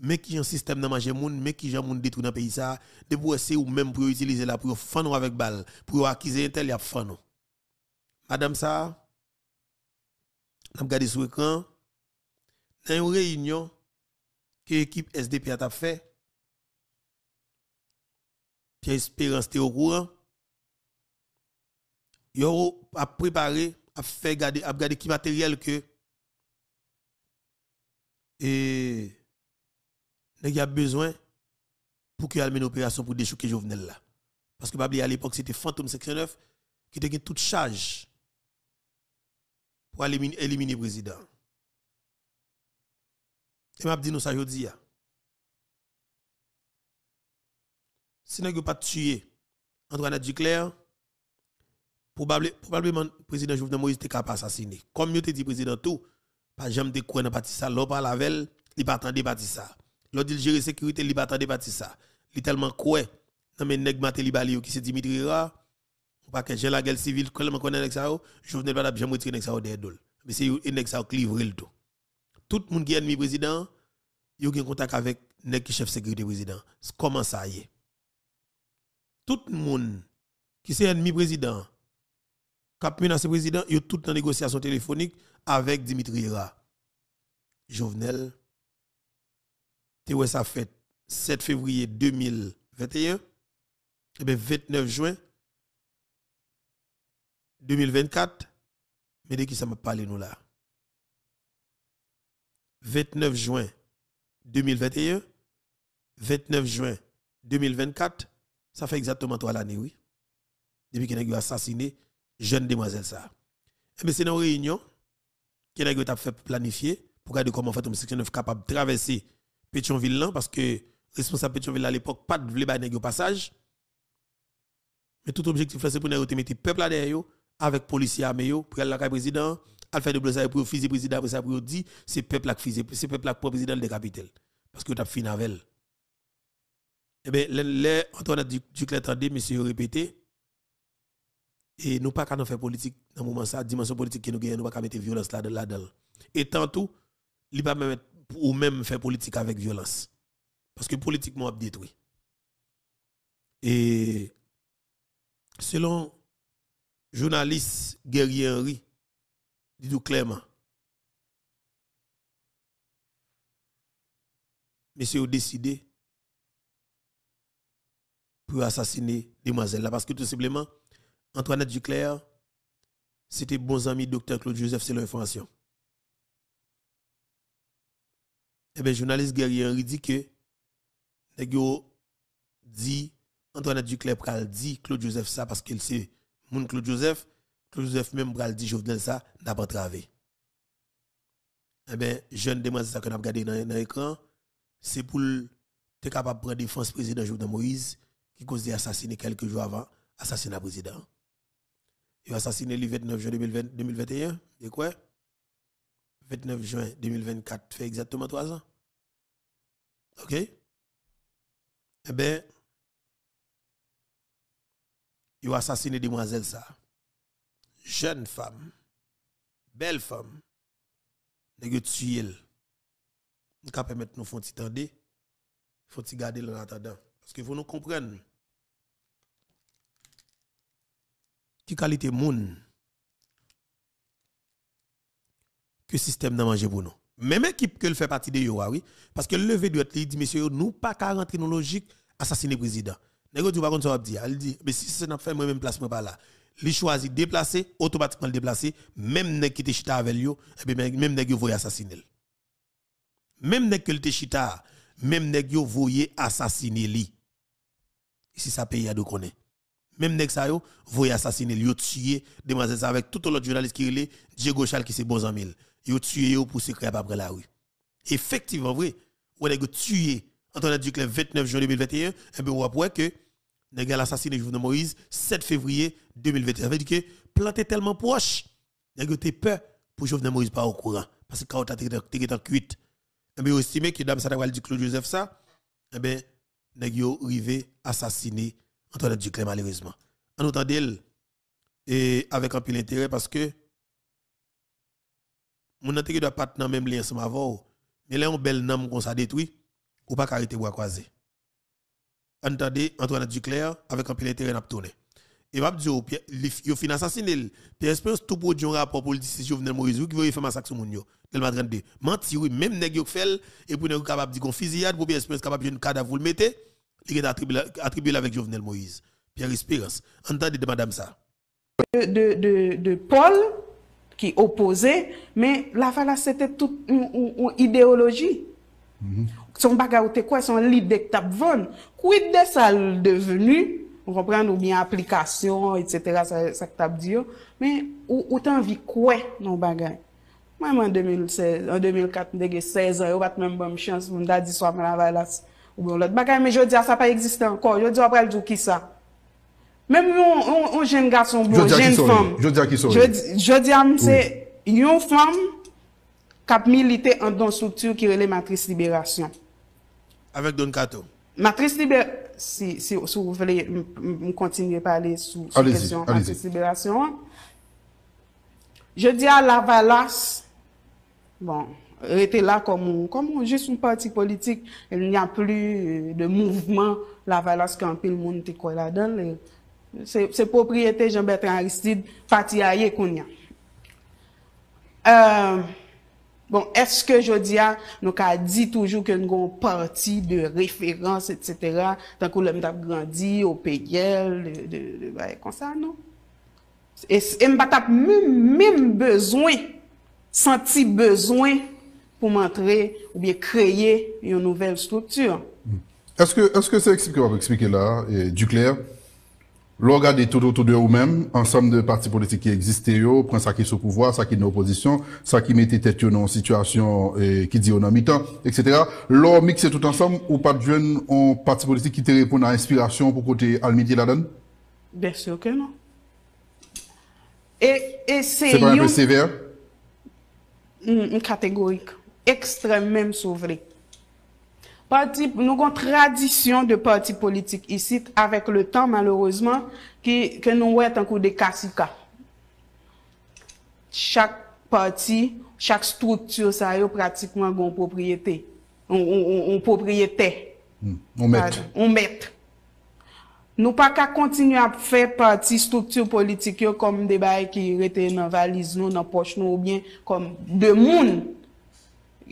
mais qui un système dans manger monde, mais qui un monde détruit dans pays ça, de pour essayer ou même pour utiliser la pour faire avec balle, pour acquiser tel y a Madame ça, vais regarder sur écran dans une réunion que l'équipe SDP a fait Pierre Espérance était au courant. Yo a préparé, a fait garder, a garder qui matériel que et il a besoin pour qu'il y ait une opération pour déchouquer Jovenel là. Parce que à l'époque c'était Fantôme 69 qui était toute charge pour éliminer, le président. Et m'a dit nous ça aujourd'hui. si nous pas tué Antoine Duclair, probablement probablement président Jovenel Moïse était capable assassiner. Comme je te dit président tout, pas jamais de quoi dans parti ça, l'on parle avec elle, il pas attendre parti ça. L'on dit gérer sécurité, il pas attendre parti ça. Il tellement quoi non mais nèg maté libali qui c'est Dimitri Ra, ou pas que j'ai la guerre civile, quand on connaît avec ça, Jovenel pas jamais retirer avec ça derrière Mais c'est nèg ça livre le tout. Tout le monde qui est ennemi président, il y a un contact avec nèg chef sécurité président. Comment ça y est tout le monde qui est ennemi président, cap ce président, il y a toute la négociation téléphonique avec Dimitri Ra. Jovenel, tu ça fait 7 février 2021, et eh bien 29 juin 2024, mais dès qui ça m'a parlé nous là? 29 juin 2021, 29 juin 2024, ça fait exactement trois années, oui. Depuis qu'il a assassiné jeune demoiselle ça. Et eh bien, c'est dans une réunion qu'il a fait planifier pour regarder comment fait 9 capable de traverser Pétionville parce que responsable Pétionville à l'époque pas de voulait le passage. Mais tout objectif c'est pour nous mettre peuple là derrière avec policiers armés pour aller la président faire de Blosa pour fusiller président pour ça pour dire c'est peuple là qui c'est peuple là pour président de la capitale parce que tu as fini avec elle. Eh bien, les Antoine Duclet mais monsieur répété, et nous pas qu'à nous faire politique dans le moment ça, dimension politique qui nous gagne, nous pas qu'à mettre violence là-dedans. Et tantôt, il pas même ou même faire politique avec violence. Parce que politiquement, on détruit. Et selon journaliste Guerrier Henry, dit clairement, monsieur a décidé pour assassiner demoiselle là. Parce que tout simplement, Antoinette Duclerc, c'était bon ami docteur Claude Joseph, c'est l'information. Eh bien, journaliste guerrier Henri dit que, dit, Antoinette Duclerc pral dit Claude Joseph ça parce qu'il sait, mon Claude Joseph, Claude Joseph même pral dit Jovenel ça, n'a pas travaillé. Eh bien, jeune demoiselle ça qu'on a regardé dans, l'écran, c'est pour être capable de prendre défense président Jovenel Moïse qui de assassiné quelques jours avant assassinat président. Il a assassiné le 29 juin 2021, et quoi 29 juin 2024, fait exactement trois ans. OK Eh bien, il a assassiné demoiselle ça. Jeune femme, belle femme, a tué. Nous permettre nous font garder en parce que vous nous comprenez. Qui qualité moun que système de manger pour nous. Même équipe que le fait partie de yo, ah oui. Parce que le levé doit être dit, monsieur, nous pas qu'à rentrer dans logique assassiner président. Nego ça dit, elle dit, mais si c'est n'a fait moi-même placement pas là. Il choisit déplacer, automatiquement déplacer, même nèg qui était chita avec lui, et eh même nèg yo voyait assassiner. Même nèg que chita, même nèg yo voyait assassiner Ici ça paye à de connaître même nèg ça yo voyez assassiner yo tuer demoiselle ça avec tout l'autre journaliste qui là, Diego Chal qui c'est bon zamil yo tué yo pour se après la rue effectivement vrai ou go tué dit que le 29 juin 2021 et eh bien on voit que nèg assassiné Jovenel Moïse 7 février 2021 ça veut dire que planté tellement proche nèg t'es peur pour Jovenel Moïse pas au courant parce que quand t'as été en cuite et eh bien estimé que dame ça du Claude Joseph ça et eh bien nèg yo rivé assassiné Antoine Duclair malheureusement. En autant d'elle, et avec un peu d'intérêt parce que mon intérêt doit pas être même lien ensemble avant, mais là, on bel nom qu'on ça détruit, ou pas carité bois croisé. Entendez, Antoine Duclair, avec un pilier d'intérêt, n'a pas tourné. Et va dire, il finit assassiné. Pierre Espérance, tout produit un rapport pour le si maurice Moïse, qui veut faire massacre sur mon yo. m'a 32. Menti, oui, même nèg fait, et pour nèg capable de dire qu'on fusillade, pour Pierre capable de un cadavre, vous le mettez il est attribué avec Jovenel Moïse, Pierre Espérance. Entendez de madame ça. De, Paul, qui opposait, mais la c'était toute une, idéologie. une idéologie. Mm quoi Son bagaille, quoi, son l'idée Qu'est-ce Quid de ça devenu, on comprenez, ou bien application, etc., ça, ça oh. mais ou, t'en t'as quoi, non bagarre Moi, en 2016, en 2004, j'ai 16 ans, j'ai pas même bonne chance, On me dit, soit la valasse l'autre bagaille, mais je dis ça pas existé encore. Je dis après le qui ça. Même un, un, jeune garçon, une jeune femme. Je dis à qui sont Je dis à c'est une femme qui a milité en une structure qui relève Matrice Libération. Avec Don Kato. Matrice Libération, si, si, si, vous voulez continuer à parler sur la question Matrice Libération, je dis à Lavalas, bon, rete la komon. Komon, jis un pati politik, el n'ya pli euh, de mouvman la valas kampil moun te kwa la don. Se popriyete jen betran ristid pati aye kon n'ya. Euh, bon, eske jodi a nou ka di toujou ke nou goun pati de referans, et cetera, tankou lèm tap grandi, opè gèl, kon sa, nou. E m patap mèm bezwen, santi bezwen, pour montrer ou bien créer une nouvelle structure. Hmm. Est-ce que est-ce que c'est expliqué là et du clair tout autour de vous-même, ensemble de partis politiques qui existaient, prend ça qui est au pouvoir, ça qui est en opposition, ça qui mettait tête dans une situation et qui dit on a temps etc. L'on mixe tout ensemble ou pas de jeunes en parti politique qui te répond à inspiration pour côté Almidi la donne? Bien sûr que non. Et, c'est... C'est pas un peu sévère? Hmm, catégorique. Ekstrem mèm sou vre. Nou kon tradisyon de parti politik isi avèk le tan malouzman ke nou wè tan kou de kasi ka. Chak parti, chak struktur sa yo pratikman gwen propriété. On propriété. Hmm, On mèt. Nou pa ka kontinu ap fè parti struktur politik yo kom mde bay ki yon rete nan valiz nou, nan poch nou ou bien kom demoun.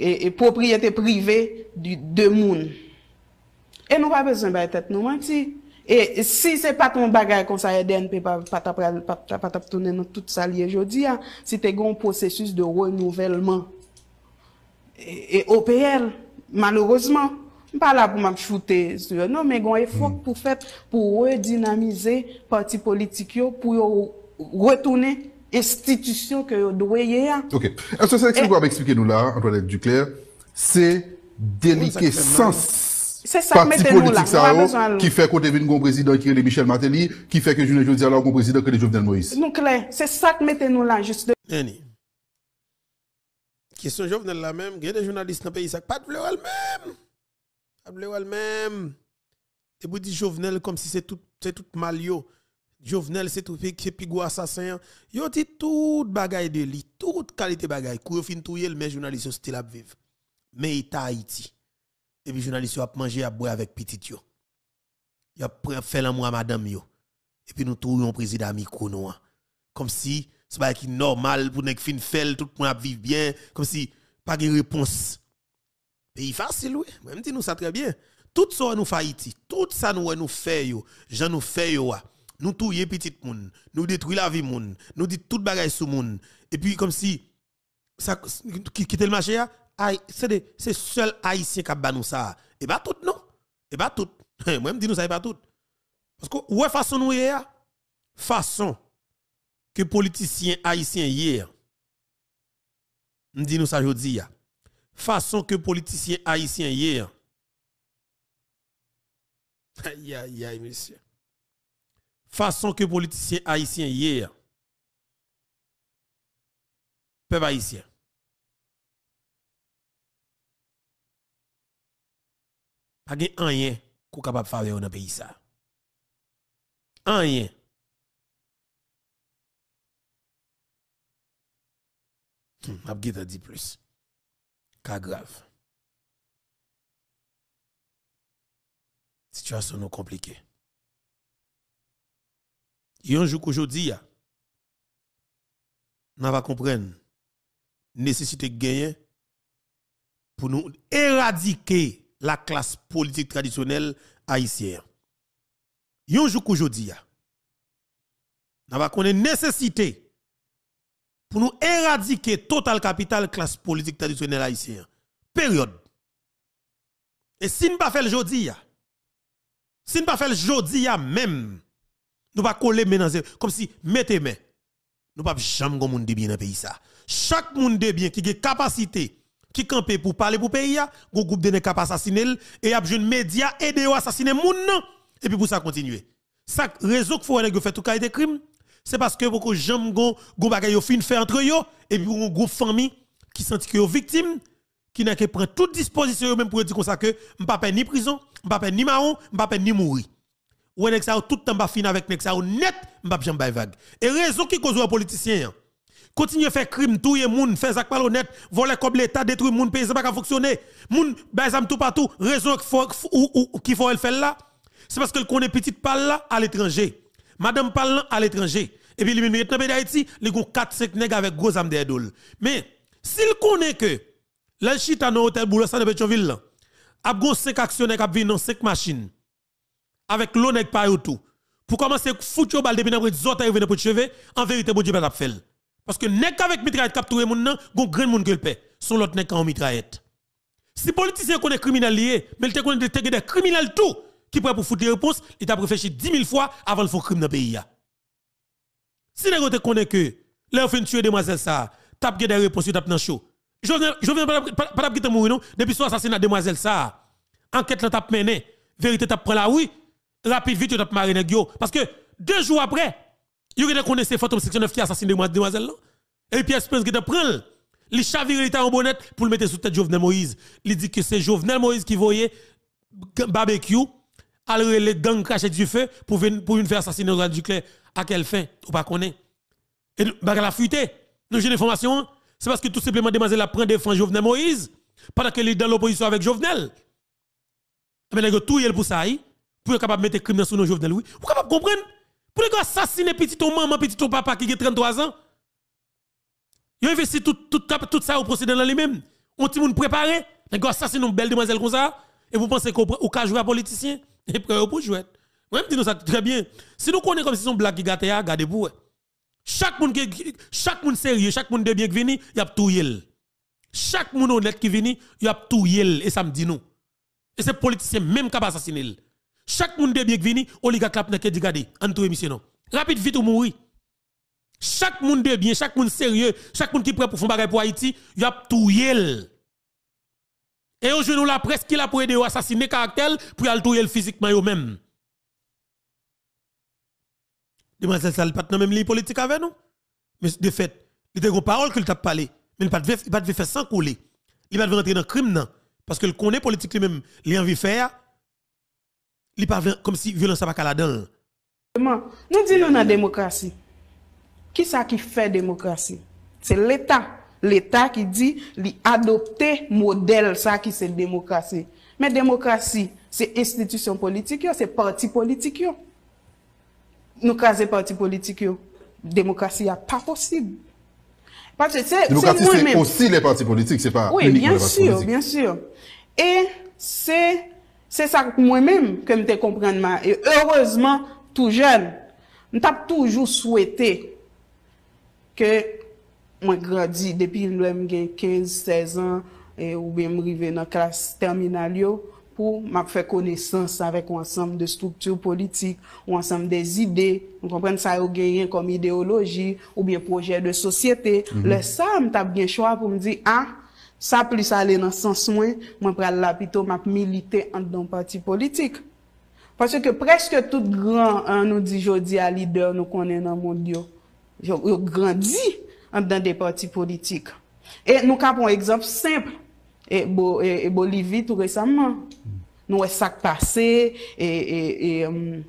et, propriété privée du, de monde. Et nous pas besoin de tête nous mentir. Hein, et si c'est pas ton bagage comme ça, EDNP pas pas tourner dans toute ça liée aujourd'hui, c'est hein, un processus de renouvellement. Et, OPL, malheureusement, pas là pour me sur non mais un effort hmm. pour faire pour redynamiser parti politique pour retourner institution que vous doyez. Ok. est c'est ce que vous avez expliqué nous là, Antoinette Duclair C'est déliquescence. C'est ça, Parti politique ça oh, besoin... qui fait qu'on devine un président qui est Michel Martelly, qui fait que je ne veux dire alors président que les Jovenel Moïse. Nous clair, c'est ça que mettez nous là, juste de... Denis. Question Jovenel là même, il y a des journalistes dans le pays, ça pas de pas elle-même. Pas de vleur elle-même. Et vous dites Jovenel comme si c'est tout, tout malio. Jovenel c'est tout que Pigou assassin, yo dit tout bagay de li, toute qualité bagay, kou yo fin touye le mais journaliste yo still ap viv. Mais il Haïti. Et puis journaliste a ap mangé ap boire avec petit yo. Yo fait l'amour à madame yo. Et puis nous un président micro noua. Comme si c'est pas qui normal pour nek fin fèl, tout le monde ap vive bien, comme si pas de réponse. Pays facile oui, même dit nous ça très bien. Tout ça nous fait Haïti, tout ça nous nous fait yo, je nous fait yo nous touillons petit monde, nous détruisons la vie monde, nous dit toute bagaille sur monde. Et puis comme si ça qui quitte le marché c'est les seul haïtien qui a nous ça. Et pas tout non. Et pas tout. Moi je dis nous ça pas tout. Parce que ouais façon nous hier façon que politiciens haïtien hier me dis nous ça aujourd'hui façon que politiciens haïtien hier aïe aïe aïe monsieur façon que politiciens haïtiens hier, peuple haïtien. Pas de rien qu'on capable de faire dans pays ça. Rien. Je hmm, vais dit plus. Ka grave. Situation est compliquée. Yon un jour qu'aujourd'hui, nous va comprendre nécessité de gagner pour nous éradiquer la classe politique traditionnelle haïtienne. Yon un jour qu'aujourd'hui, nous va connaître nécessité pour nous éradiquer total capital classe politique traditionnelle haïtienne. Période. Et si nous ne pas le jodi, si nous ne pas fait le jodi même, nous pas coller main dans comme si mettez main. Nous pas jamais gon monde de bien dans pays ça. Chaque monde de bien qui a capacité qui camper pour parler pour pays a, groupe de capable assassiner et a jeune média aider à assassiner moun nan et puis pour ça continuer. Ça réseau que faut faire fait tout cas des crime, c'est parce que beaucoup jamais gon gon bagay yo fin faire entre eux, et puis gon groupe famille qui sentit que yo victime qui n'a que prend toute disposition même pour dire comme ça que m'pa ni prison, m'pa ni marron, m'pa ni mourir ou est tout le temps bah, fin avec nexa ou net m'bap jamais vague et raison qui cause aux politiciens hein. à faire crime tout moun faire zak pas honnête voler comme l'état détruire moun pays pas fonctionner moun bazam tout partout raison qui faut elle faire là c'est parce qu'elle connaissent petite parle là à l'étranger madame parle à l'étranger et puis lui maintenant d'Haïti il gon 4 5 nèg avec gros des doul. mais s'il connaît que l'chita dans hôtel Boulassane de il là a gon 5 actionnaires qui viennent dans 5 machines avec l'eau n'est pas tout. Pour commencer foutre balle depuis après zot arrivé pour cheve, en vérité bon Dieu pas faire. Parce que n'est avec mitraillette cap tourer moun nan, gon grand moun que le paie. Son l'autre nèg en mitraillette. Si politicien connaît criminel lié, mais il te connaît des criminels tout qui prêt pour foutre des réponses, il t'a réfléchi 10 000 fois avant le faux crime dans le pays. Si nèg te connaît que l'enfant fin tuer demoiselle ça, t'a des réponses, t'a dans chaud. Je viens pas d'abri mourir non, depuis son assassinat demoiselle ça. Enquête là t'a mené, vérité t'a pris la oui, rapide vite, tu yo. Parce que deux jours après, il y a connu ces fantômes section 9 qui assassiné demoiselle Et puis espèce qui te prend. Il chavire il en bonnet pour le mettre sous tête Jovenel Moïse. Il dit que c'est Jovenel Moïse qui voyait barbecue alors les gangs cracher du feu pour venir pour une faire assassiner du Duclair à bah, quelle fin on pas connaît. Et bah la fuite. Nous j'ai l'information, c'est parce que tout simplement demoiselle prend défense Jovenel Moïse pendant qu'elle est dans l'opposition avec Jovenel. Mais les tout est pour ça. Hein? pour être capable de mettre crime dans nos jeunes, Louis. Vous capable comprendre Pour les assassiner petit ton maman, petit ton papa qui a 33 ans. Ils investi tout, tout, ça au procédé dans lui-même. On le monde préparé. Les assassiner une belle demoiselle comme ça. Et vous pensez qu'on peut jouer à politicien Et puis, on peut jouer. Moi, je dis ça très bien. Si nous connaissons comme si son blague qui gâte, gardez vous. Chaque monde chaque monde sérieux, chaque monde de bien qui vient, il y a tout yel. Chaque monde honnête qui vient, il y a tout yel. Et ça me dit nous. Et c'est politicien même qui a assassiné. Chaque monde de bien vini, oligarque la n'a dit gade. En tout émission non. Rapide vite ou mourir. Chaque monde de bien, chaque monde sérieux, chaque monde qui prêt pour faire bagay pour Haïti, y a tout yel. Et aujourd'hui, nous la presse qui l'a pour aider à assassiner caractère pour y tout yel physiquement eux-mêmes. Demoiselle Sal, pas même ligne politique avec nous. Mais de fait, il y a des paroles qu'il t'a parlé, mais il ne pas de faire sans couler. Il va rentrer dans le crime, non. Parce que le connaît politique lui-même, il a envie de faire il pa comme si violence pas la dedans Nous disons la démocratie. Qui ça qui fait démocratie C'est l'État. L'État qui dit li adopter modèle ça qui c'est démocratie. Mais démocratie, c'est institution politique, c'est parti politique. Nous le parti politique. Démocratie n'est pas possible. Parce que c'est aussi les partis politiques, c'est pas Oui, bien sûr, bien sûr. Et c'est c'est ça que moi-même que me comprendre ma. et heureusement tout jeune. je t'a toujours souhaité que moi grandi depuis que j'ai 15 16 ans ou bien arrivé dans la classe terminale pour m'a faire connaissance avec un ensemble de structures politiques ou ensemble des idées, vous comprendre ça a comme idéologie ou bien projet de société. Mhm. Le ça bien choix pour me dire ah sa aller dans le sens moins je prends la pito map militer en un parti politique. Parce que presque tout grand, on hein, nous dit aujourd'hui, à leader, nous connaissons dans le monde, Yo, grandit grandi en partis politiques et nous nous un ka simple. Et Bolivie tout récemment, nous avons passé et... Hum,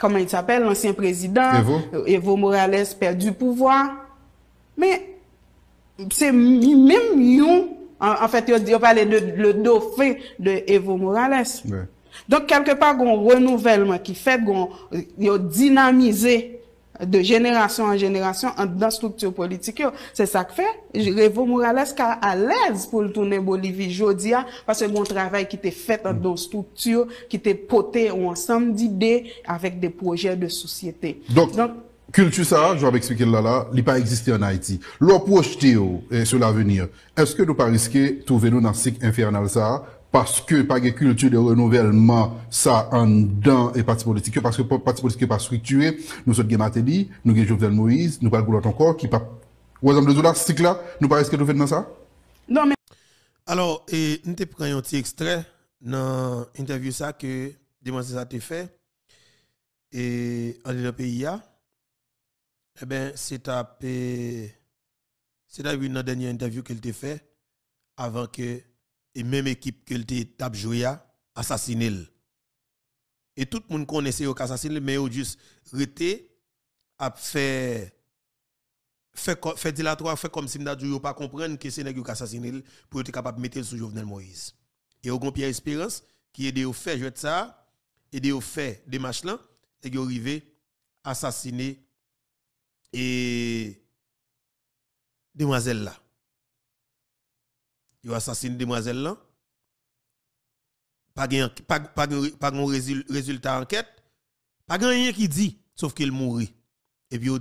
comment il s'appelle, l'ancien président, Evo. Morales perdu du pouvoir. Mais Sè mèm yon, en fèt, yon pale le do fè de Evo Morales. Donk, kelke pa, yon renouvellman ki fèt, yon dinamize de jenerasyon an jenerasyon an dan struktur politik yo. Sè sa k fè, Evo Morales ka alèz pou l'tounen Bolivie jodi an, pasè yon travèl ki tè fèt an dan struktur, ki tè potè ou ansam d'ide, avèk de projèl de souciété. Donk... Culture ça, je vais expliquer là là, il pas existé en Haïti. L'on eh, sur l'avenir. Est-ce que nous pas risquer trouver nous dans le cycle infernal ça parce que pas de culture de renouvellement ça en dedans et parti politique parce que parti politique pas structuré, nous sommes Matéli, nous sommes Jovenel Moïse, nous pas boulot encore qui pas Ou exemple de là cycle là, nous pas risquer trouver dans ça Non mais alors et nous avons pris un petit extrait dans interview ça que ça a fait et en le pays là eh bien, c'est à c'est une dernière interview qu'elle a fait avant que et même équipe qu'elle t'a joué assassiné. Et tout le monde connaissait au assassiné mais au juste a fait fait fait dilatoire fait comme si n'a pas comprendre que c'est nèg qui assassiné pour être capable de mettre sous Jovenel Moïse. Et au grand Pierre Espérance qui aidé au fait jouer ça aidé au fait des matchs là nèg arrivé assassiner et demoiselle là. Yo assassine demoiselle là. Pas pas pas résultat enquête. Pas rien qui dit sauf qu'il mourit. Et puis, au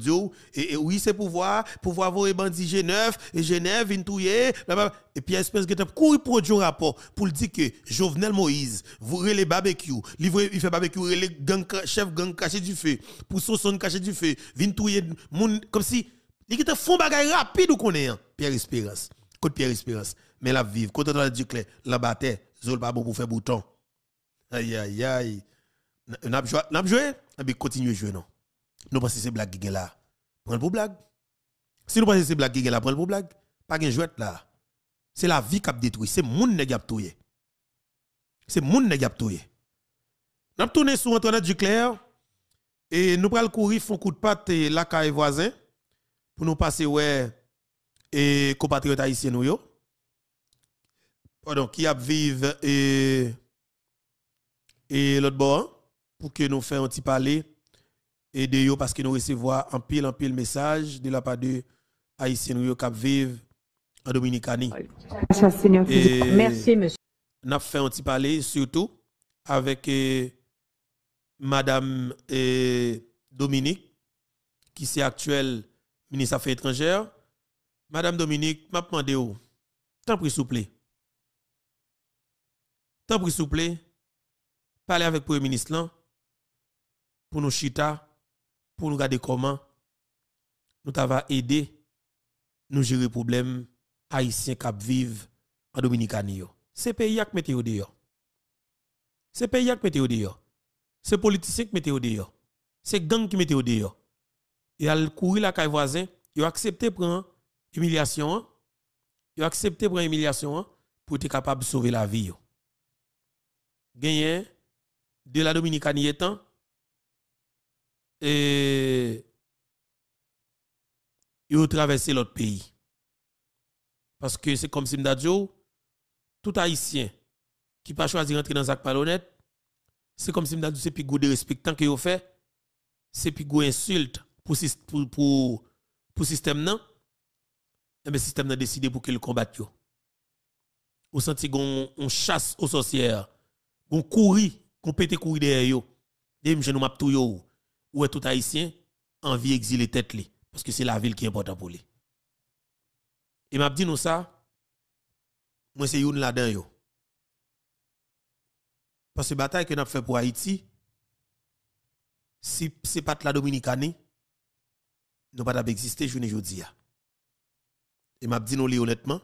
et, et oui, c'est pouvoir, pouvoir voir les bandits 9 et Genève, Vintouye, et puis, espèce que tu couru pour un rapport pour dire que Jovenel Moïse, vous les barbecue, il fait barbecue, les gang, chef gang caché du feu, pour son caché du feu, Vintouye, touye, comme si, il fait un bagaille rapide ou qu'on est, hein. Pierre Espérance, côté Pierre Espérance, mais la vive, côté la Duclé, la batte, zol pas bon pour faire bouton. Aïe, aïe, aïe. N'a joué, n'a joué, et eh bien, continuez jouer, non. Nous pensons que c'est blague qui est là. Prends pour blague. Si nous pensons que c'est blague qui est là, prends le pour blague. Pas de jouet là. C'est la vie qui a détruit. C'est le monde qui a détruit. C'est le monde qui a détruit. Nous tourné sur Internet du Et nous prenons le courir, font coup de patte la caille voisin. Pour nous passer, ouais, et compatriotes haïtiens, nous, Pardon, qui a vivre et, et l'autre bord. Pour que nous fassions un petit palais de yo parce que nous recevons En pile en pile message de la part de haïtiens Cap vive en Dominicanie. Merci monsieur. N'a fait un petit parler surtout avec euh, madame euh, Dominique qui est actuelle ministre des Affaires étrangères. Madame Dominique, m'a demandé où Tant pis s'il vous plaît. Tant pis s'il vous plaît. Parlez avec le premier ministre là pour nous chita pour nous regarder comment nous t'avons aidé nous gérer problème haïtien qui vive en Dominicanie. C'est pays qui mettait au dehors. C'est pays qui mettait au dehors. C'est politicien qui mettait au dehors. C'est gang qui mettait au dehors. Il a couru la caille voisin, il a accepté prendre humiliation, il hein. a accepté prendre humiliation hein, pour être capable de sauver la vie. Gagné de la Dominicanie étant et ils ont traversé l'autre pays. Parce que c'est comme si Mdadjo, tout Haïtien qui pas choisi rentrer dans Zach Palonnet, c'est comme si Mdadjo, c'est plus de respectant que vous fait, c'est plus insulte pour pour, pour, système non. Et eh ben, système a décidé pour qu'il combatte. Au senti qu'on chasse aux sorcières, qu'on courit, qu'on pète courir derrière eux. Et je nous map tout ou est tout haïtien envie exilé tête li parce que c'est la ville qui est importante pour lui. Et m'a dit nous ça moi c'est youn là yo. Parce que bataille que nous fait pour Haïti si c'est pas la Dominicanie, nous pas exister dis jodi Et m'a dit nous honnêtement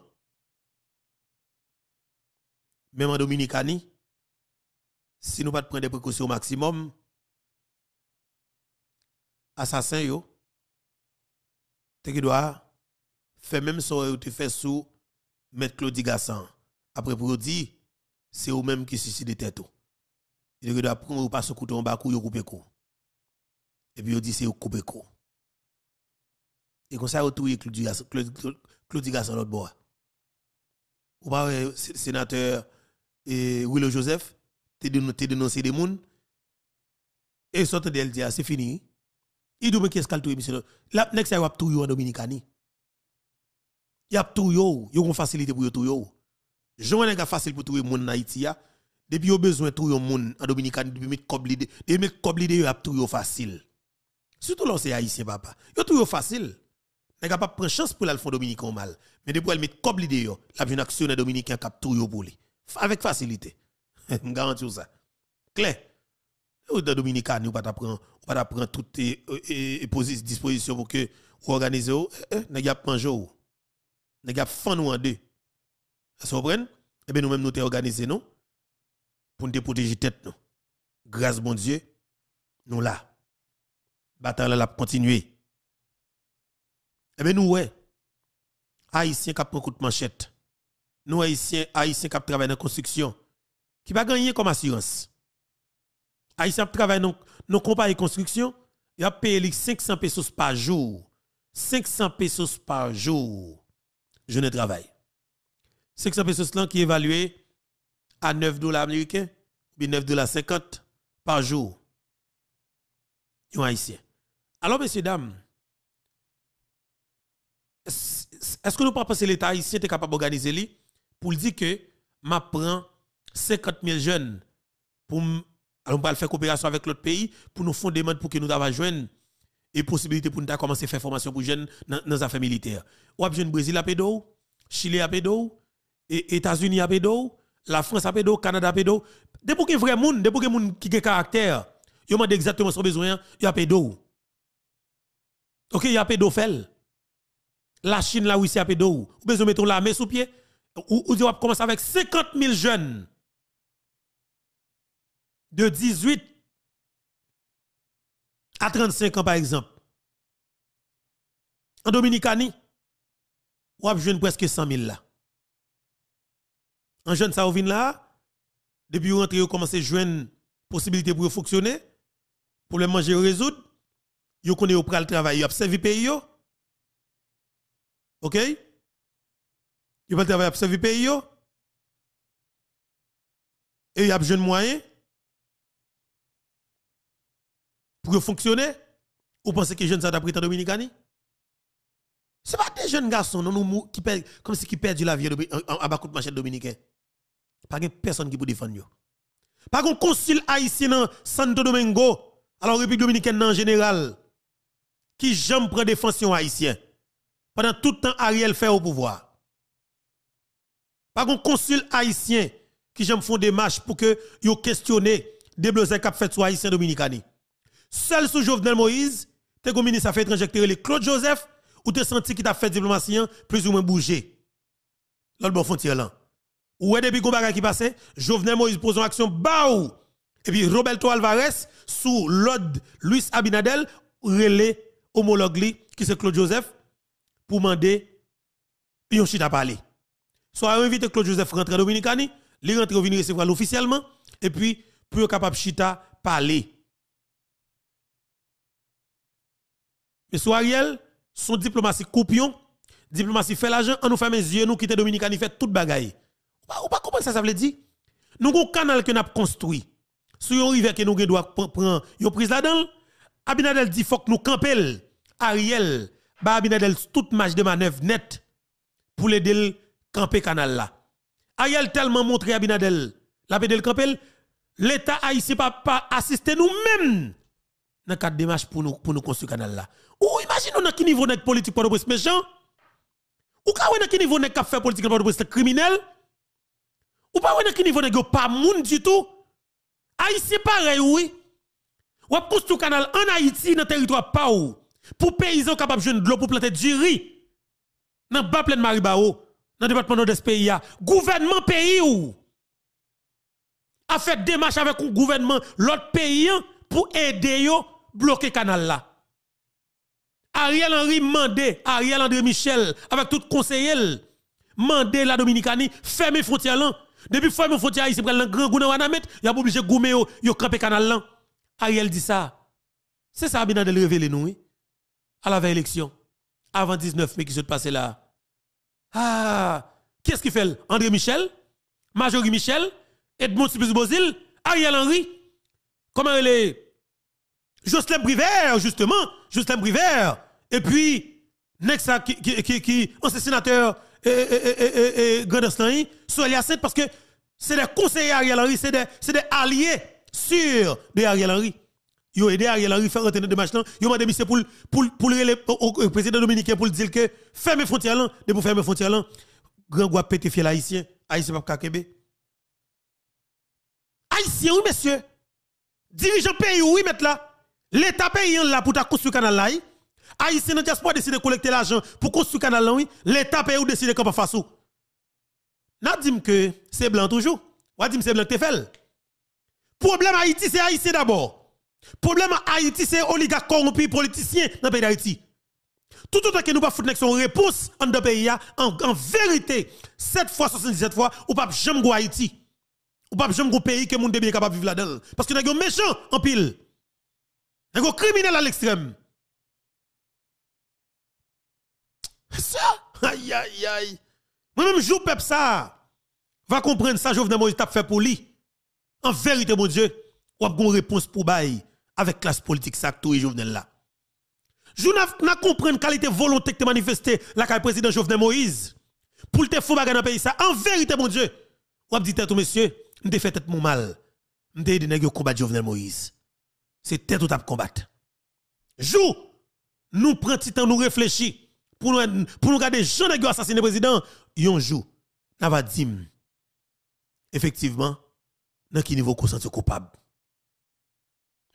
même en dominicanie si nous pas prendre des précautions au maximum assassin yo te qui doit faire même son te fait sous maître Claudie Gassan après pour dire c'est eux même qui suicide tête oh. il doit prendre ou passer couteau en bas cou yo couper cou et puis il dit c'est au couper cou et comme ça autour Claudie Gassan Claudie Gassan l'autre bois ou pas euh, sénateur et Willow Joseph t'es dénoncé des mounes. et sortent d'elle dit ah, c'est fini il dit, qu'est-ce qu'il y a monsieur? next, il y a tout en Dominicanie. Il y a tout yo, il y a une facilité pour tout yo. n'est pas facile pour tout le monde en Haïti. Depuis, il a besoin de tout le monde en Dominicanie, depuis mettre de, de, il a tout facile. Surtout lorsque c'est haïtien, papa. Il y a tout facile. Il pas de chance pour le fond dominicain mal. Mais depuis, il mettre besoin de, il y a dominicain qui a tout pour Avec facilité. Je garantis ça. Claire. Ou dans Dominicaine, ou pas d'apprendre, ou pas d'apprendre toutes les euh, dispositions pour que vous organisez, vous eh, eh, n'avez pas mangé, vous n'avez pas nous en deux. Vous comprenez? Eh bien, nous-mêmes, nous sommes organisés, non? Pour nous protéger tête, non? Grâce, bon Dieu, nous là. Bataille là, continuer. Eh bien, nous, ouais. Haïtiens qui prennent coup de manchette. Nous, Haïtiens, Haïtiens qui travaillent dans la construction. Qui va gagner comme assurance. Haïtien travaille dans nos compagnies de construction, il a payé 500 pesos par jour. 500 pesos par jour. Je ne travaille. 500 pesos là qui est évalué à 9 dollars américains, ou 9 dollars 50 par jour. Un haïtien. Alors, messieurs, dames, est-ce que nous ne pas passer l'État haïtien est capable d'organiser pour dire que je prends 50 000 jeunes pour alors, on va faire coopération avec l'autre pays pour nous fonder pour que nous avons joindre et possibilité pour nous commencer à faire formation pour jeunes dans les affaires militaires. Ou à jeune Brésil à pédo, Chili à pédo, États-Unis à pédo, la France à pédo, Canada à pédo. Des pour vrai monde, des pour monde qui a caractère, ils demande exactement son besoin, y a pédo. OK, il y a fait. La Chine là où a à pédo. Vous besoin mettre main sous pied. Ou, on va commencer avec 50 000 jeunes de 18 à 35 ans, par exemple, en Dominicanie, on a de presque 100 000 là. En jeune, ça vient là, depuis vous rentrez, vous commencez à jouer possibilité pour fonctionner, pour les manger résoudre, vous connaissez le travail, vous le pays, ok? Vous pral travail, le pays, et vous avez besoin de moyens. pour fonctionner, ou pensez que les jeunes sont d'après en Dominicani? Ce n'est pas des jeunes garçons non, qui perdent, comme si qui perdent la vie en bas de machette dominicain. Pas de personne qui peut défendre. Pas de consul haïtien dans Santo Domingo, alors République dominicaine en général, qui jamais prend défense haïtien. Pendant tout le temps, Ariel fait au pouvoir. Pas de consul haïtien qui j'aime font des marches pour que vous questionnez des blousins qui fait sur haïtien dominicani. Seul sous Jovenel Moïse, t'es comme ministre fait injecter les Claude Joseph, ou te senti qu'il t'a fait diplomatie, hein, plus ou moins bouger. L'autre bon frontière hein? là. Ou depuis qu'on qui passait, Jovenel Moïse pose une action baou. Et puis Roberto Alvarez, sous l'ode Luis Abinadel, relais homologue qui c'est Claude Joseph, pour demander yon chita parler. Soit invite Claude Joseph rentrer à Dominicani, il rentre venir recevoir officiellement, et puis pour capable chita parler. Mais sous Ariel, son diplomatie coupion, diplomatie fait l'argent, on nous ferme les yeux, nous Dominique, nous faisons fait toute bagaille. Ou pas comprendre ça, ça veut dire? Nous avons un canal que nous avons construit. Sur un river que nous devons prendre, nous prise là-dedans. Abinadel dit faut que nous campions Ariel, bah Abinadel, toute match de manœuvre net pour l'aider camper canal là. Ariel tellement montré Abinadel, la de camper, l'État haïtien pas, pas assister nous-mêmes dans le cadre pour nous, pour nous construire canal là. Ou imaginez-vous dans quel niveau nèg politique pour nous méchants. Ou quand on quel niveau de faire politique pour nous criminel. Ou pas on a quel niveau de pas moun du tout. Haïtien pareil, oui. Ou a construit canal en Haïti, dans le territoire pas où. Pour paysans capables de jouer de l'eau pour planter du riz. Dans le bas plein de Maribao, dans le département de ce pays, gouvernement pays où a fait démarche avec un gouvernement, l'autre pays, pour aider eux bloquer canal là. Ariel Henry mandé, Ariel André Michel, avec tout conseiller, mandé la Dominicanie, fermer frontière là. Depuis fermer frontière ici, prend le grand goût à mettre, il a obligé goumer yo, yo camper canal là. Ariel dit ça. C'est ça le révéler nous, à la veille élection. Avant 19 mai qui se passe là. Ah, qu'est-ce qu'il fait André Michel, Majorie Michel, Edmond Supis Bozil, Ariel Henry. Comment elle est Jocelyn Briver, justement, Jocelyn Briver, et puis, Nexa qui, qui, qui, qui ancien sénateur, et, et, et, et sont à hein, parce que c'est des conseillers Ariel Henry, c'est des, des alliés sûrs de Ariel Henry. Ils ont aidé Ariel Henry à faire entendre des matchs. Ils ont demandé pour, pour, pour le président dominicain pour dire que fermez frontières là, de vous fermer frontières là, grand gouap pété fiel haïtien, haïtien pas kakébé. Haïtien, oui, monsieur. Dirigeant pays, oui, mettre là. L'État pays là pour construire canal là, Haïti n'a pas décidé de collecter l'argent pour construire canal là, l'État ou décide de pas faire ça. N'a dit que c'est blanc toujours. Ou dit c'est blanc que fait. Problème Haïti c'est Haïti d'abord. Problème Haïti c'est oligarque corrompu politicien dans le pays d'Haïti. Tout autant que nous pas foutre son réponse en deux pays en, en vérité 7 fois 77 fois ou pas jamais Haïti. Ou pas jamais pays que monde bien capable de vivre là-dedans parce que nous avons méchant en pile. Un criminel à l'extrême. Ça, aïe, aïe, aïe. Moi-même, je peuple ça. Va comprendre ça, Jovenel Moïse, t'as fait pour lui. En vérité, mon Dieu, ou a une réponse pour bail avec classe politique, ça, tout Jovenel là. Je n'a la qualité volonté que tu manifesté la le président Jovenel Moïse pour te fou bagarre dans pays ça. En vérité, mon Dieu, ou a dit tout, monsieur, m'te fait tête mon mal. M'te aidé nèg combat Jovenel Moïse c'est tête ou tap combattre. Jou, nous prenons petit temps, nous réfléchir pour nous, pour Je garder Jean assassiné le président, yon jou, nous va dire. effectivement, dans quel niveau de coupable.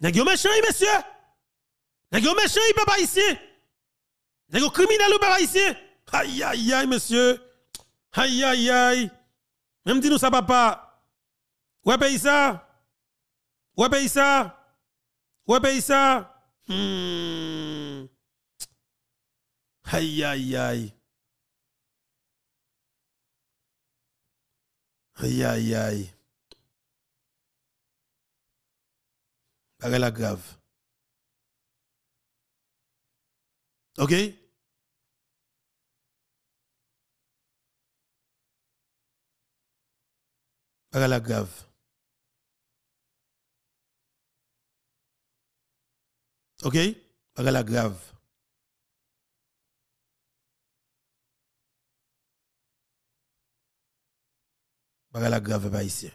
un méchant, messieurs! un méchant, papa ici! un criminel, papa ici! Aïe, aïe, aïe, monsieur! Aïe, aïe, aïe! Même dis-nous ça, papa! Ouais, pays ça! Ouais, pays ça! Ouais, pays ça. Hmm. Aïe, aïe, aïe. Aïe, aïe, aïe. la grave. OK? la grave. OK Par la grave. Par la grave, pas ici.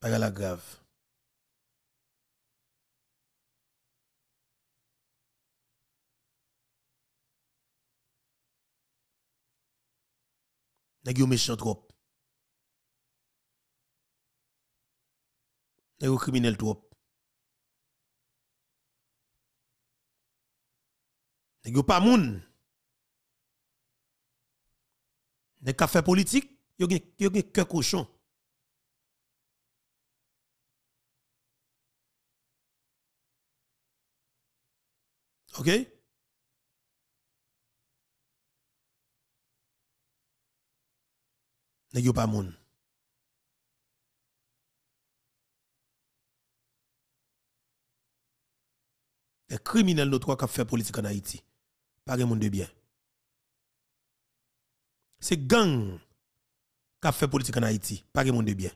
Par la grave. Nèg yo méchant trop. Nèg criminel trop. pas moun. Nèg ka fait politique, yo gen que cochon. OK? n'y pas monde. Les criminels trois qui fait politique en Haïti. Pas de de bien. C'est gang qui fait politique en Haïti. Pas de monde de bien.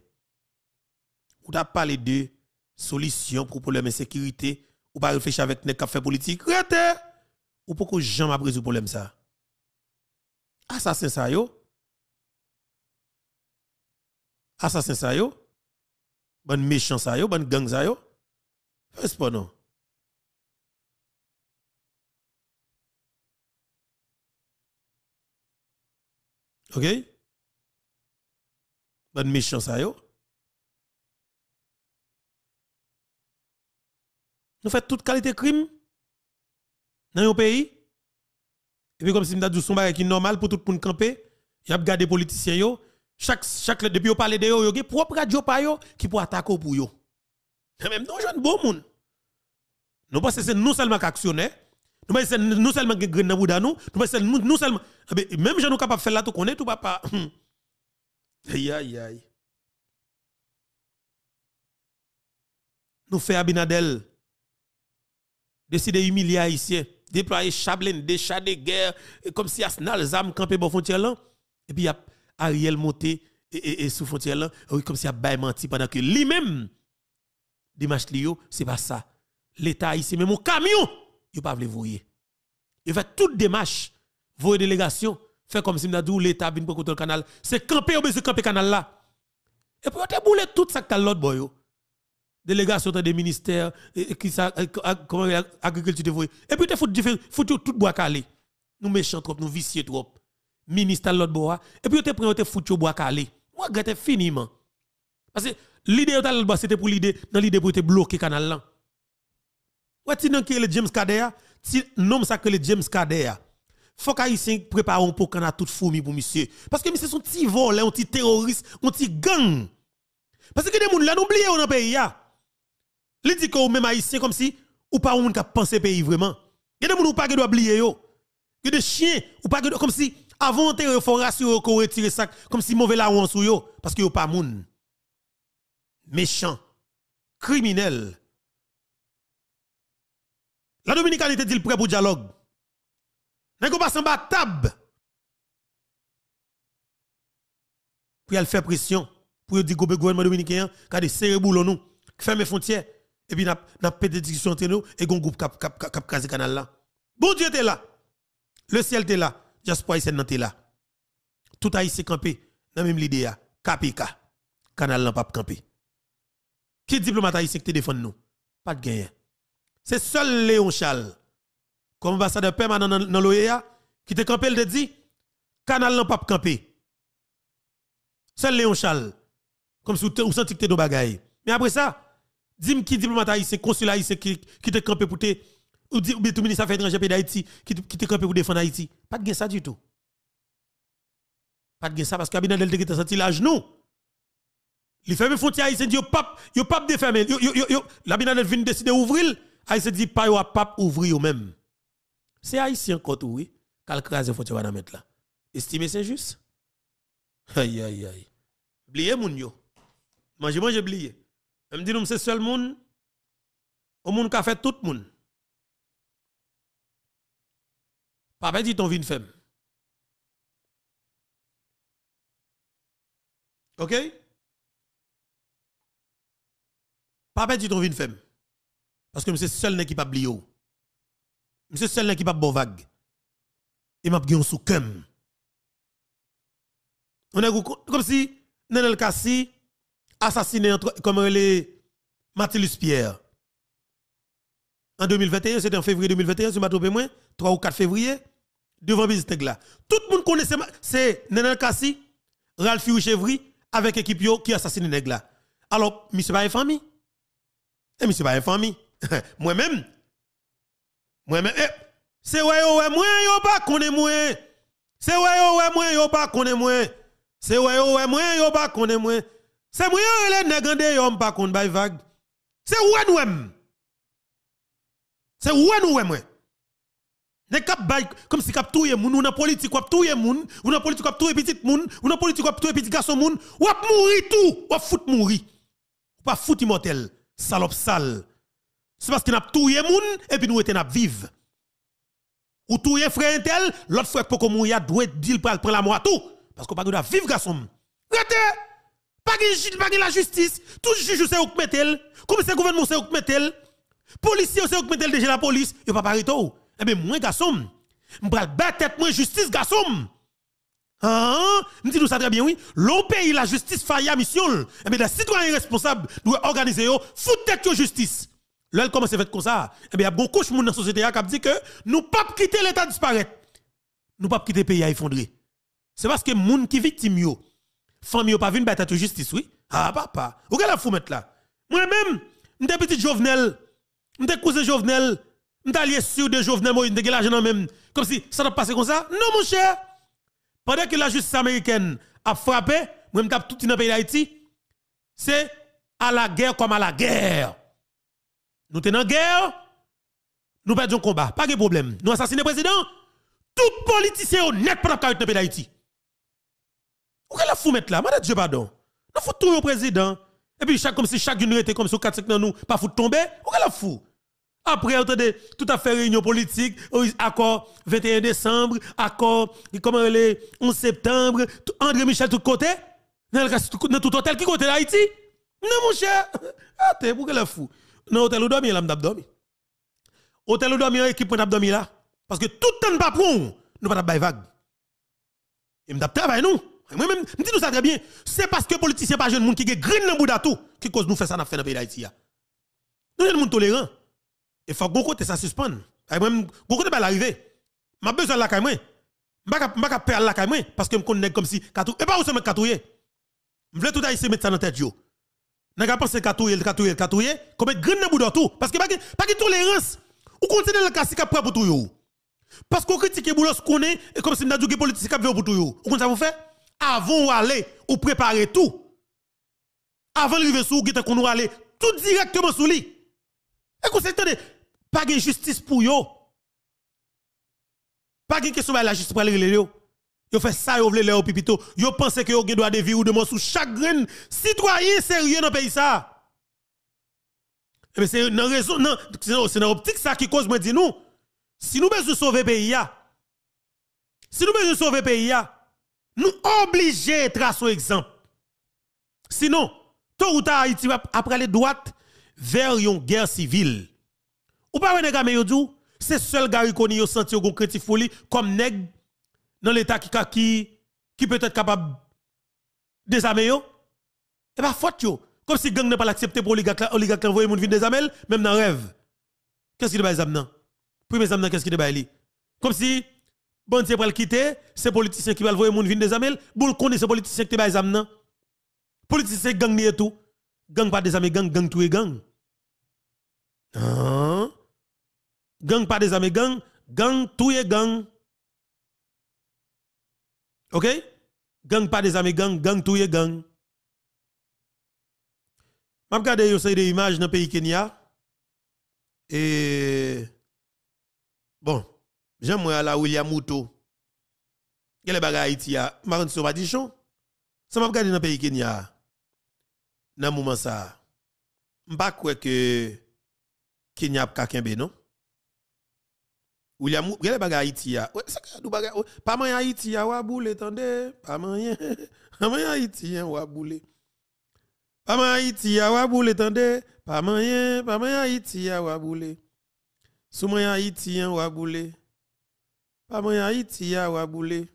Ou pas parlé de solution pour problème de sécurité. Ou pas réfléchir avec les qui fait politique. Ou pourquoi m'a pris ce problème ça? Assassin ça yo. Assassin ça yo. Bon méchant ça yo. Bon gang ça yo. Fais pas non. OK bonne méchant ça yo. Nous faisons toute qualité de crime dans nos pays. Et puis comme si nous avons dit son qui est normal pour tout le monde camper, y a gardé politiciens yo. Chaque chaque depuis on parler de yo, a propre radio pa yo qui pour attaquer pour Mais Même nous jeunes bon monde. Nous pensons que c'est nous seulement actionnons. Hein. Nous non seulement grain nous qui nous, nous seulement ah, même gens nous capable faire là tout connaît tout papa. Aïe aïe aïe. Nous fait Abinadel décider humilier ici. déployer Chablin, des chats de guerre comme si Asnal Zam campé bon frontière là et puis y a Ariel monté et, sous frontière ah comme si a bail menti pendant que lui-même Dimash Lio, c'est pas ça. L'État ici, même mon camion yo pas vle voyer. Il fait toute démarche, une délégation, fait comme si m'dadou l'état bin pour le canal, c'est camper ou c'est camper canal là. Et puis, pour te bouler tout ça que l'autre boy Délégation des ministères, qui ça, comment agriculture Et puis te fout fout tout bois calé. Nous méchants trop, nous vicieux trop. ministre l'autre bois et puis te prend te fout bois calé. Moi regrette finiment. Parce que l'idée de l'autre bois c'était pour l'idée, dans l'idée pour te bloquer canal là. Ouais, tu n'as le James Cadea, tu nommes ça que le James Cadea. Faut haïtiens prépare un pokan à toute fourmi pour monsieur. Parce que monsieur sont petit volé, un petit terroriste, un petit gang. Parce que des gens l'ont oublié dans le pays. Ils disent que même Haïtien comme si, ou pas un qui a pensé pays vraiment. Il y a des gens qui pas oublier Il y a des chiens ou pas comme si avant de faut rassurer qu'on retire ça comme si mauvais la ou en sou yo parce que yo pas monde. Méchant, criminel, la Dominicaine était il prêt pour dialogue. N'est-ce pas en bas table? Pour elle faire pression, pour dire que le gouvernement dominicain, qui a serré boulot nous, ferme les frontières, et puis n'a pas de discussion entre nous, et un groupe cap cap cap casse canal là. Bon Dieu t'es là. Le ciel est là. Jasper Haïtien là. Tout est campé, dans même l'idée, Capica, hein. Canal n'a pas campé. Qui diplomate haïtien qui te défend nous? Pas de gain. Hein. C'est seul Léon Chal comme ambassadeur permanent dans l'OEA, qui te campé, il dit, canal n'a pas campé. Seul Léon Chal. comme si vous sentiez que vous bagaille. Mais après ça, dis-moi qui diplomate haïtien, consul haïtien qui, qui te campé pour te, ou bien tout ministre des Affaires étrangères d'Haïti, qui, qui te campé pour défendre Haïti. Pas de ça du tout. Pas de ça, parce que Abinadel te senti là, genou. Il ferme frontière haïtiennes, il n'y a pas de fermer. L'Abinadel vient décider d'ouvrir. Ah, se dit pas yo pape ouvrir eux-mêmes. C'est haïtien kote oui, qu'al tu vas va mettre là. Estime, c'est juste. Aïe aïe aïe. Blié moun yo. Mange mange blié. Me dit nous c'est seul moun. Ou monde ka fait tout monde. Papa dit ton vin femme. OK Papa dit ton vin femme. Parce que c'est seul qui pas oublié. Monsieur seul qui pas bovag. vague. Et m'a un sous On est comme si Nenel Kassi assassiné comme les Mathilus Pierre. En 2021, c'était en février 2021, si je ne 3 ou 4 février, devant Biziteg là. Tout le monde connaît, c'est Nenel Kassi, Ralph Chevry, avec équipe qui assassiné Negla. Alors, monsieur pas une famille. Et eh, monsieur pas une famille. moi-même, moi-même, eh, c'est ouais, oh, ouais, moi, yo pas connaît moi. C'est ouais, oh, ouais, moi, yo pas connaît moi. C'est ouais, oh, ouais, moi, yo pas connaît moi. C'est moi, les négandés yo pas qu'on by vague. C'est ouais, nous, C'est ouais, nous, moi. Ne cap bay, comme si kap touye moun, ou nan politique wap touye moun, ou nan politique tout touye petit moun, ou nan politique wap touye petit garçon moun, wap mouri tout, wap fout mouri. Ou pas fout immortel, salope sale. C'est parce qu'il a tout moun et puis nous n'a vivre. Ou tout tué frère tel, l'autre frère pour qu'on mouille doit dire pour prendre la mort tout parce qu'on pas doit vivre garçon. Regardez pas de la justice, tout juge c'est ou mettel, comme c'est gouvernement c'est ou mettel, policier c'est ou mettel déjà la police, il pas parler tout. Oh. Eh bien moi garçon, m'pral battre tête moi justice garçon. Hein? Nous nous ça très bien oui, l'on pays la justice faille à mission. Eh bien les citoyens responsables doivent organiser yo oh, foutre tête justice. Là, commence à faire comme ça. Eh bien, il y a beaucoup de monde dans la société qui dit que nous ne pouvons pas quitter l'État disparaître. Nous ne pouvons pas quitter le pays à effondrer. C'est parce que les gens qui victimes, les familles pas venir la justice, oui. Ah, papa. Où est la mettre là? Moi-même, je petit Jovenel, je cousin Jovenel, je allié sur des Jovenel, je suis l'argent même. Comme si ça n'a pas passé comme ça. Non, mon cher. Pendant que la justice américaine a frappé, moi-même, tout dans le pays d'Haïti, c'est à la guerre comme à la guerre. Nous tenons en guerre, nous perdons combat. Pas de problème. Nous assassinons le président, tout politicien honnête pendant le pays d'Haïti. Où est la fou mettre là? Madame Dieu, pardon. Nous faut tout le président. Et puis, chaque, comme si chaque nous était comme si 4 secondes nous, pas foutre tomber. Où est la fou? Après, attendez, tout à fait réunion politique, accord 21 décembre, accord, comment le 11 septembre, André Michel tout côté, dans tout hôtel qui côté d'Haïti. Non, mon cher, ah, t'es la fou. Dans l'hôtel où dormi, là, m'dabdomi. Hôtel où dormi, équipe m'dab dormi là. Parce que tout le temps, pas pour nous, pas d'abbaye vague. Et m'dab travail, nous. Moi-même, dis nous ça très bien. C'est parce que les politiciens pas jeunes monde qui est green dans bout tout qui cause nous faire ça dans le pays d'Haïti. Nous sommes tolérants. Et faut que côté ça suspende. Moi-même, bon côté pas l'arrivée. M'a besoin de la caille moi. M'a pas perdre la caille parce que me connais comme si et pas où se mettre katouye. M'vle tout haïtien mettre ça dans la tête yo. N'a pas pensé katouye, katouye, katouye, comme grand nan boudou tout parce que pas pas de tolérance. Ou continuez le casser cap pour tout Parce qu'on critique boulos connaît et comme si n'a djouge politique cap pour tout yo. Ou comme ça vous faire, avant ou aller ou préparer tout. Avant d'arriver sous kon qu'on aller tout directement sous lui. Et qu'on s'entende pas de justice pour yo. Pas de question la justice pour aller les yo. Yo fait ça, yo voulez leur pipito. Yo pensez que yo gen droit de vivre ou de mort sous chaque grain citoyen sérieux dans pays ça. Eh ben, c'est dans raison non, c'est dans optique ça qui cause moi dis, nous. Si nous besoin sauver pays Si nous besoin sauver pays nous obligés tracer exemple. Sinon, tout ou tard va après les droites vers une guerre civile. Ou pas, dire que mais c'est seul gars qui connaît senti un critique folie comme nègre dans l'État qui, qui, qui peut être capable de désarmer yo, et eh pas ben, faute yo. Comme si gang n'a pas accepté pour oligarque, oligarque envoyer moun des désarmer, même dans rêve. Qu'est-ce qui te Pour zamnan? Premier zamnan, qu'est-ce qui te baille Comme si, bon Dieu pour le quitter, c'est politicien qui va envoyer moun des désarmer, boule connaît ces politiciens qui te baille zamnan. Politicien gang ni et tout. Gang pas désarmer gang, gang tout est gang. Ah. Gang pas désarmer gang, gang tout est gang. OK Gang pas des amis, gang, gang tout gang. Je regarde une des images dans le pays Kenya. Et. Bon, j'aime la William Mouto. Quelle est bagarre Haïti à Maron Sobadichon? Ça m'a regardé dans le pays Kenya. Dans le moment ça. Je ne crois que Kenya a pas non? Gyele baga iti ya, Commend situaciónagit. We sak setting sampling ut hire кор mbifr-ke. Pa mwen a iti ya wabule Töqte. Pa mwen a iti yan wabul etoon de. Sou mwen a iti yan wabul etoon de. Pa mwen a iti yan, wabul e. Pa mwen a iti ya, wabul epito.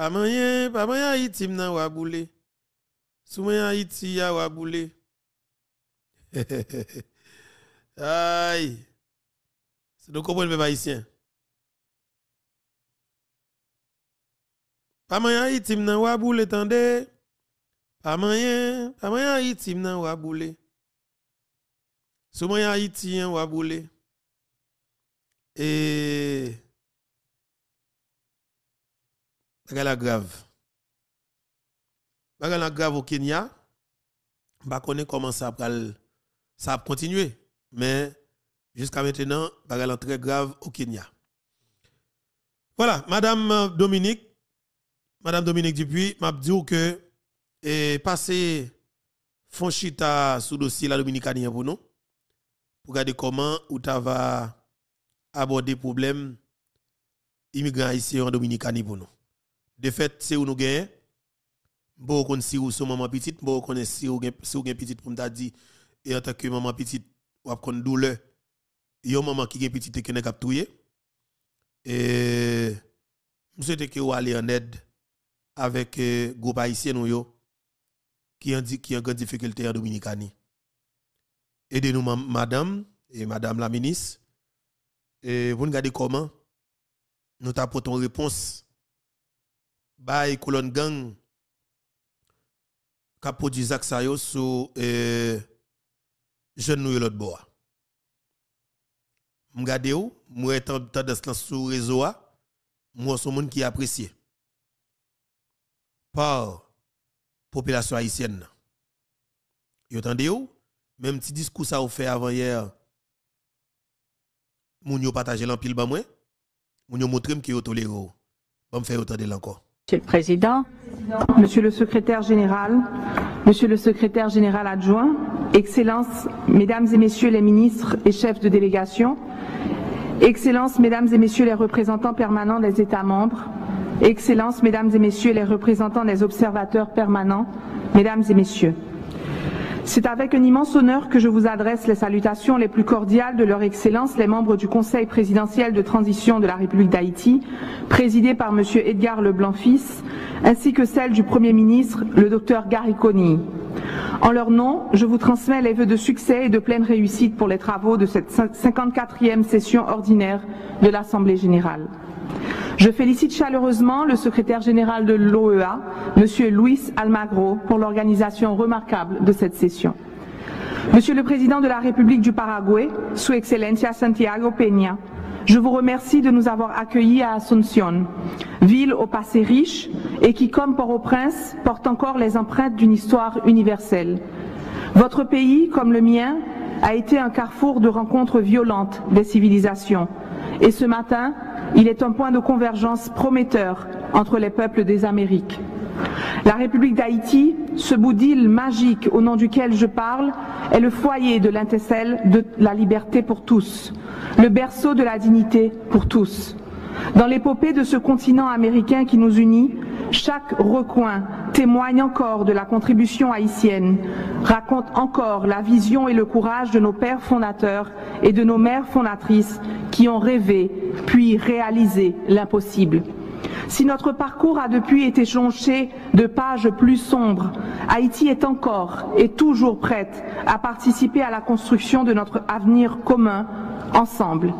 Pa mwen ye, pa mwen yon itim nan wabul e. Sou mwen a iti ya wabul e. Haha. Ah a, C'est Vous comprenez, le haïtien? Pas moyen Haïti, wa boule, tendez. Pas moyen, pas moyen Haïti, m'nan waboule. Sou moyen wa waboule. Et. Baga la grave. Baga la grave au Kenya. Bah, connaît comment ça va continuer. Mais. Jusqu'à maintenant, bagarre très grave au Kenya. Voilà, Madame euh, Dominique, Madame Dominique Dupuis m'a dit que et eh, passer Fonchita sous dossier la Dominicanie pour nous, pour regarder comment ou va aborder problème immigrant ici en Dominicanie pour nous. De fait, c'est où nous gagnons. Bon, on si ou son maman petite, bon, on si ou gen, si ou gen petite pour t'as dit et en tant que maman petite, ou a douleur yo maman qui est petite qui n'est capturé et souhaite que vous allez en aide avec le groupe haïtien qui ont qui en grande difficulté en Dominicanie aidez-nous madame et madame la ministre et vous regardez comment nous t'apportons réponse by colonne gang qui produit Zach Sayo sur e, jeune nous l'autre bois mgardez ou, où moi tendance dans sur réseau moi son monde qui apprécié par population haïtienne yo tande où même petit discours ça fait avant hier moun yo partager l'en pile ban moi moun yo montrer que yo toléré bon faire autant de encore Monsieur le Président, Monsieur le Secrétaire général, Monsieur le Secrétaire général adjoint, Excellences, Mesdames et Messieurs les ministres et chefs de délégation, Excellences, Mesdames et Messieurs les représentants permanents des États membres, Excellences, Mesdames et Messieurs les représentants des observateurs permanents, Mesdames et Messieurs. C'est avec un immense honneur que je vous adresse les salutations les plus cordiales de leur Excellence, les membres du Conseil présidentiel de transition de la République d'Haïti, présidé par M. Edgar Leblanc-Fils, ainsi que celle du Premier ministre, le docteur Gary En leur nom, je vous transmets les vœux de succès et de pleine réussite pour les travaux de cette 54e session ordinaire de l'Assemblée générale. Je félicite chaleureusement le secrétaire général de l'OEA, M. Luis Almagro, pour l'organisation remarquable de cette session. Monsieur le Président de la République du Paraguay, Su Excellencia Santiago Peña, je vous remercie de nous avoir accueillis à Asunción, ville au passé riche et qui, comme Port-au-Prince, porte encore les empreintes d'une histoire universelle. Votre pays, comme le mien, a été un carrefour de rencontres violentes des civilisations. Et ce matin, il est un point de convergence prometteur entre les peuples des Amériques. La République d'Haïti, ce bout d'île magique au nom duquel je parle, est le foyer de l'intécelle de la liberté pour tous, le berceau de la dignité pour tous. Dans l'épopée de ce continent américain qui nous unit, chaque recoin témoigne encore de la contribution haïtienne, raconte encore la vision et le courage de nos pères fondateurs et de nos mères fondatrices qui ont rêvé puis réalisé l'impossible. Si notre parcours a depuis été jonché de pages plus sombres, Haïti est encore et toujours prête à participer à la construction de notre avenir commun, ensemble.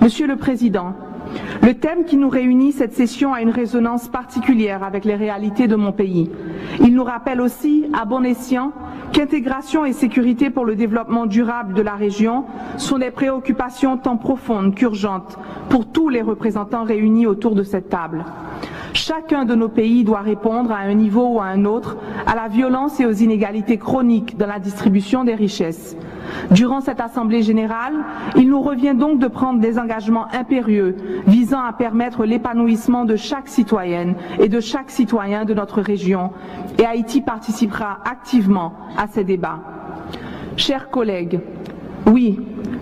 Monsieur le Président, le thème qui nous réunit cette session a une résonance particulière avec les réalités de mon pays. Il nous rappelle aussi, à bon escient, qu'intégration et sécurité pour le développement durable de la région sont des préoccupations tant profondes qu'urgentes pour tous les représentants réunis autour de cette table. Chacun de nos pays doit répondre à un niveau ou à un autre à la violence et aux inégalités chroniques dans la distribution des richesses. Durant cette Assemblée générale, il nous revient donc de prendre des engagements impérieux visant à permettre l'épanouissement de chaque citoyenne et de chaque citoyen de notre région, et Haïti participera activement à ces débats. Chers collègues, oui,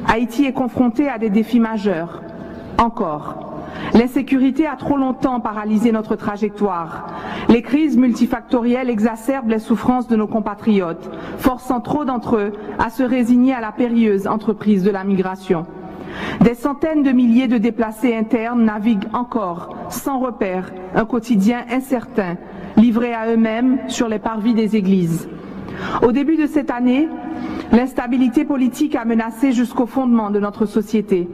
Haïti est confronté à des défis majeurs, encore. L'insécurité a trop longtemps paralysé notre trajectoire. Les crises multifactorielles exacerbent les souffrances de nos compatriotes, forçant trop d'entre eux à se résigner à la périlleuse entreprise de la migration. Des centaines de milliers de déplacés internes naviguent encore, sans repère, un quotidien incertain, livré à eux-mêmes sur les parvis des églises. Au début de cette année, l'instabilité politique a menacé jusqu'au fondement de notre société.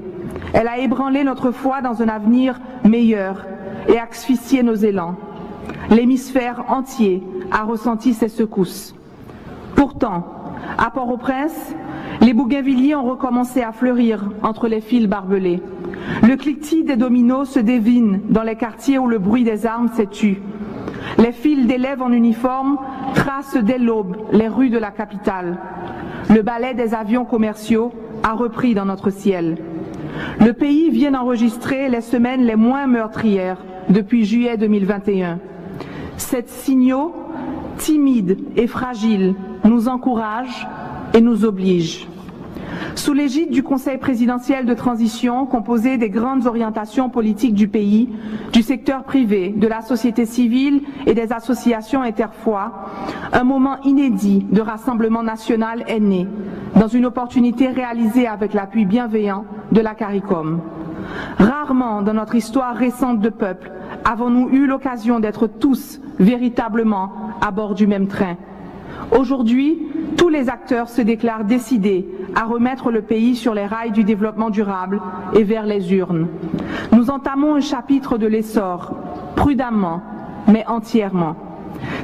Elle a ébranlé notre foi dans un avenir meilleur et asphyxié nos élans. L'hémisphère entier a ressenti ses secousses. Pourtant, à Port-au-Prince, les bougainvilliers ont recommencé à fleurir entre les fils barbelés. Le cliquetis des dominos se devine dans les quartiers où le bruit des armes s'est tué. Les fils d'élèves en uniforme tracent dès l'aube les rues de la capitale. Le ballet des avions commerciaux a repris dans notre ciel. Le pays vient d'enregistrer les semaines les moins meurtrières depuis juillet 2021. Ces signaux timide et fragile nous encourage et nous obligent. Sous l'égide du Conseil présidentiel de transition, composé des grandes orientations politiques du pays, du secteur privé, de la société civile et des associations interfois, un moment inédit de rassemblement national est né, dans une opportunité réalisée avec l'appui bienveillant de la CARICOM. Rarement dans notre histoire récente de peuple avons-nous eu l'occasion d'être tous véritablement à bord du même train. Aujourd'hui, tous les acteurs se déclarent décidés à remettre le pays sur les rails du développement durable et vers les urnes. Nous entamons un chapitre de l'essor, prudemment, mais entièrement.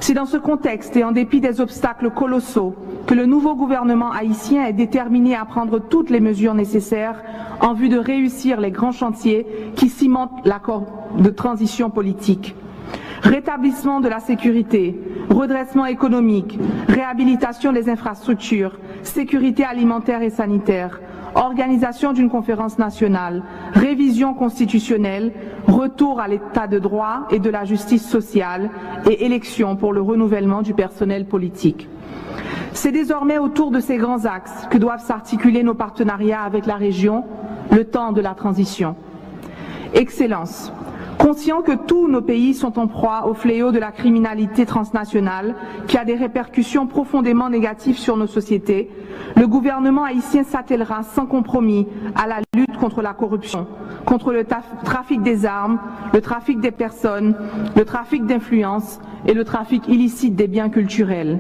C'est dans ce contexte et en dépit des obstacles colossaux que le nouveau gouvernement haïtien est déterminé à prendre toutes les mesures nécessaires en vue de réussir les grands chantiers qui cimentent l'accord de transition politique rétablissement de la sécurité, redressement économique, réhabilitation des infrastructures, sécurité alimentaire et sanitaire, organisation d'une conférence nationale, révision constitutionnelle, retour à l'état de droit et de la justice sociale et élection pour le renouvellement du personnel politique. C'est désormais autour de ces grands axes que doivent s'articuler nos partenariats avec la région, le temps de la transition. Excellence, Conscient que tous nos pays sont en proie au fléau de la criminalité transnationale qui a des répercussions profondément négatives sur nos sociétés, le gouvernement haïtien s'attellera sans compromis à la lutte contre la corruption, contre le trafic des armes, le trafic des personnes, le trafic d'influence et le trafic illicite des biens culturels.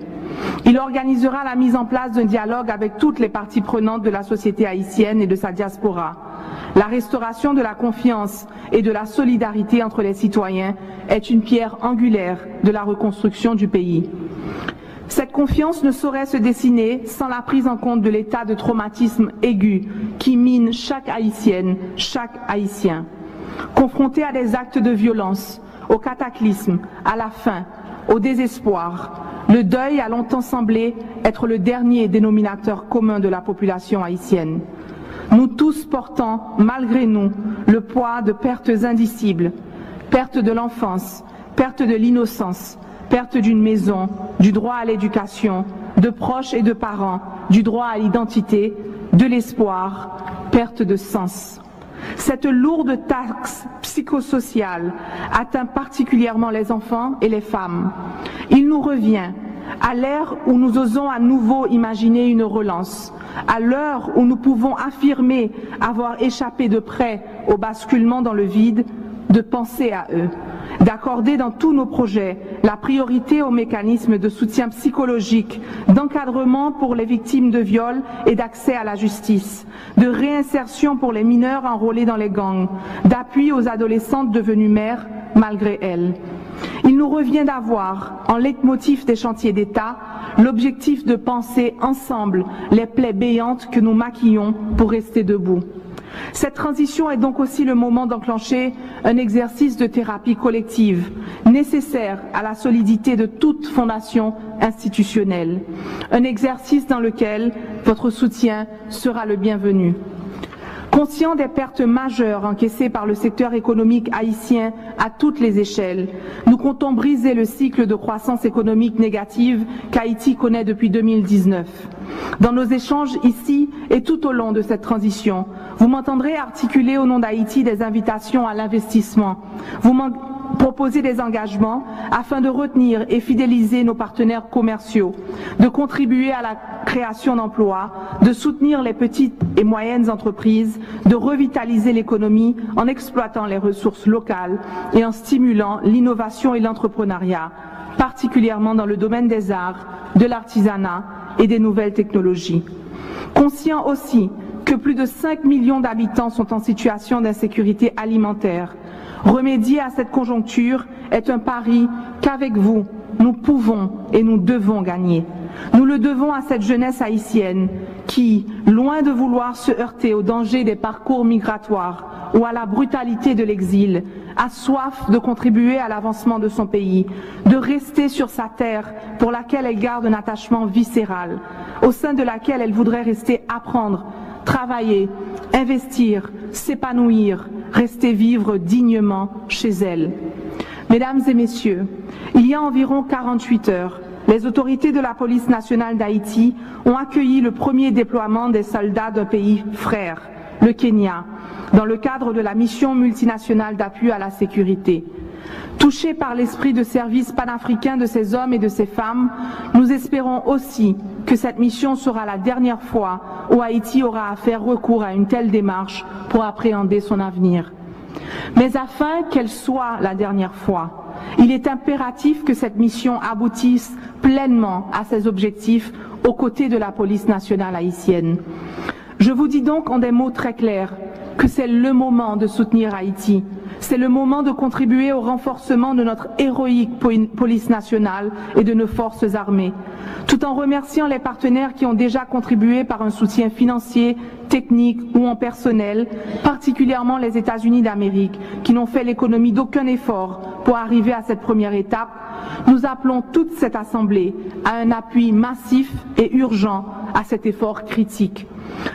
Il organisera la mise en place d'un dialogue avec toutes les parties prenantes de la société haïtienne et de sa diaspora la restauration de la confiance et de la solidarité entre les citoyens est une pierre angulaire de la reconstruction du pays. Cette confiance ne saurait se dessiner sans la prise en compte de l'état de traumatisme aigu qui mine chaque haïtienne, chaque haïtien. Confronté à des actes de violence, au cataclysme, à la faim, au désespoir, le deuil a longtemps semblé être le dernier dénominateur commun de la population haïtienne nous tous portant, malgré nous, le poids de pertes indicibles, perte de l'enfance, perte de l'innocence, perte d'une maison, du droit à l'éducation, de proches et de parents, du droit à l'identité, de l'espoir, perte de sens. Cette lourde taxe psychosociale atteint particulièrement les enfants et les femmes. Il nous revient à l'ère où nous osons à nouveau imaginer une relance, à l'heure où nous pouvons affirmer avoir échappé de près au basculement dans le vide, de penser à eux, d'accorder dans tous nos projets la priorité aux mécanismes de soutien psychologique, d'encadrement pour les victimes de viol et d'accès à la justice, de réinsertion pour les mineurs enrôlés dans les gangs, d'appui aux adolescentes devenues mères malgré elles. Il nous revient d'avoir, en leitmotiv des chantiers d'État, l'objectif de penser ensemble les plaies béantes que nous maquillons pour rester debout. Cette transition est donc aussi le moment d'enclencher un exercice de thérapie collective nécessaire à la solidité de toute fondation institutionnelle, un exercice dans lequel votre soutien sera le bienvenu. Conscient des pertes majeures encaissées par le secteur économique haïtien à toutes les échelles, nous comptons briser le cycle de croissance économique négative qu'Haïti connaît depuis 2019. Dans nos échanges ici et tout au long de cette transition, vous m'entendrez articuler au nom d'Haïti des invitations à l'investissement. Vous proposer des engagements afin de retenir et fidéliser nos partenaires commerciaux, de contribuer à la création d'emplois, de soutenir les petites et moyennes entreprises, de revitaliser l'économie en exploitant les ressources locales et en stimulant l'innovation et l'entrepreneuriat, particulièrement dans le domaine des arts, de l'artisanat et des nouvelles technologies. Conscient aussi que plus de 5 millions d'habitants sont en situation d'insécurité alimentaire, Remédier à cette conjoncture est un pari qu'avec vous, nous pouvons et nous devons gagner. Nous le devons à cette jeunesse haïtienne qui, loin de vouloir se heurter au danger des parcours migratoires ou à la brutalité de l'exil, a soif de contribuer à l'avancement de son pays, de rester sur sa terre pour laquelle elle garde un attachement viscéral, au sein de laquelle elle voudrait rester apprendre, travailler, investir, s'épanouir, rester vivre dignement chez elles. Mesdames et messieurs, il y a environ 48 heures, les autorités de la police nationale d'Haïti ont accueilli le premier déploiement des soldats d'un pays frère, le Kenya, dans le cadre de la mission multinationale d'appui à la sécurité. Touchés par l'esprit de service panafricain de ces hommes et de ces femmes, nous espérons aussi que cette mission sera la dernière fois où Haïti aura à faire recours à une telle démarche pour appréhender son avenir. Mais afin qu'elle soit la dernière fois, il est impératif que cette mission aboutisse pleinement à ses objectifs aux côtés de la police nationale haïtienne. Je vous dis donc en des mots très clairs que c'est le moment de soutenir Haïti c'est le moment de contribuer au renforcement de notre héroïque police nationale et de nos forces armées, tout en remerciant les partenaires qui ont déjà contribué par un soutien financier, technique ou en personnel, particulièrement les États-Unis d'Amérique, qui n'ont fait l'économie d'aucun effort pour arriver à cette première étape. Nous appelons toute cette Assemblée à un appui massif et urgent à cet effort critique.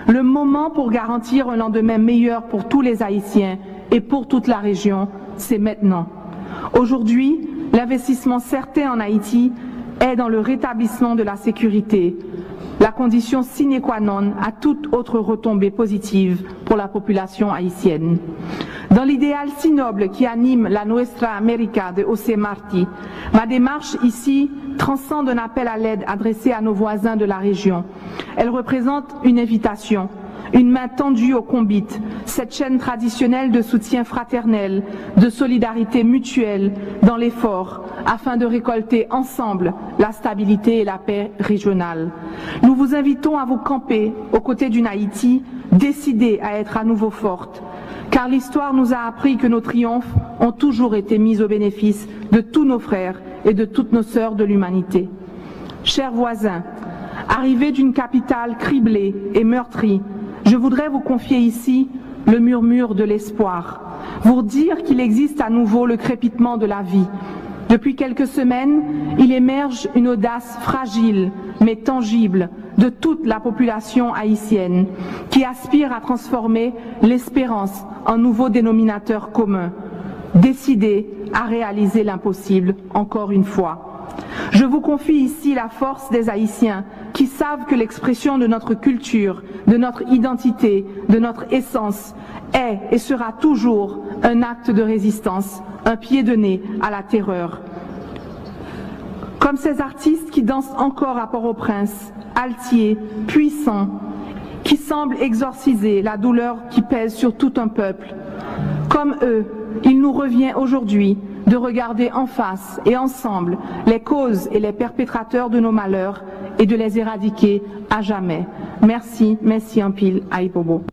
Le moment pour garantir un lendemain meilleur pour tous les Haïtiens et pour toute la région, c'est maintenant. Aujourd'hui, l'investissement certain en Haïti est dans le rétablissement de la sécurité, la condition sine qua non à toute autre retombée positive pour la population haïtienne. Dans l'idéal si noble qui anime la Nuestra América de José Marti, ma démarche ici transcende un appel à l'aide adressé à nos voisins de la région. Elle représente une invitation une main tendue au combites, cette chaîne traditionnelle de soutien fraternel, de solidarité mutuelle dans l'effort afin de récolter ensemble la stabilité et la paix régionale. Nous vous invitons à vous camper aux côtés d'une Haïti décidée à être à nouveau forte, car l'histoire nous a appris que nos triomphes ont toujours été mis au bénéfice de tous nos frères et de toutes nos sœurs de l'humanité. Chers voisins, arrivés d'une capitale criblée et meurtrie, je voudrais vous confier ici le murmure de l'espoir, vous dire qu'il existe à nouveau le crépitement de la vie. Depuis quelques semaines, il émerge une audace fragile mais tangible de toute la population haïtienne qui aspire à transformer l'espérance en nouveau dénominateur commun, décidé à réaliser l'impossible encore une fois. Je vous confie ici la force des Haïtiens qui savent que l'expression de notre culture, de notre identité, de notre essence est et sera toujours un acte de résistance, un pied de nez à la terreur. Comme ces artistes qui dansent encore à Port-au-Prince, altiers, puissants, qui semblent exorciser la douleur qui pèse sur tout un peuple. Comme eux, il nous revient aujourd'hui de regarder en face et ensemble les causes et les perpétrateurs de nos malheurs et de les éradiquer à jamais. Merci, merci en pile à Ipobo.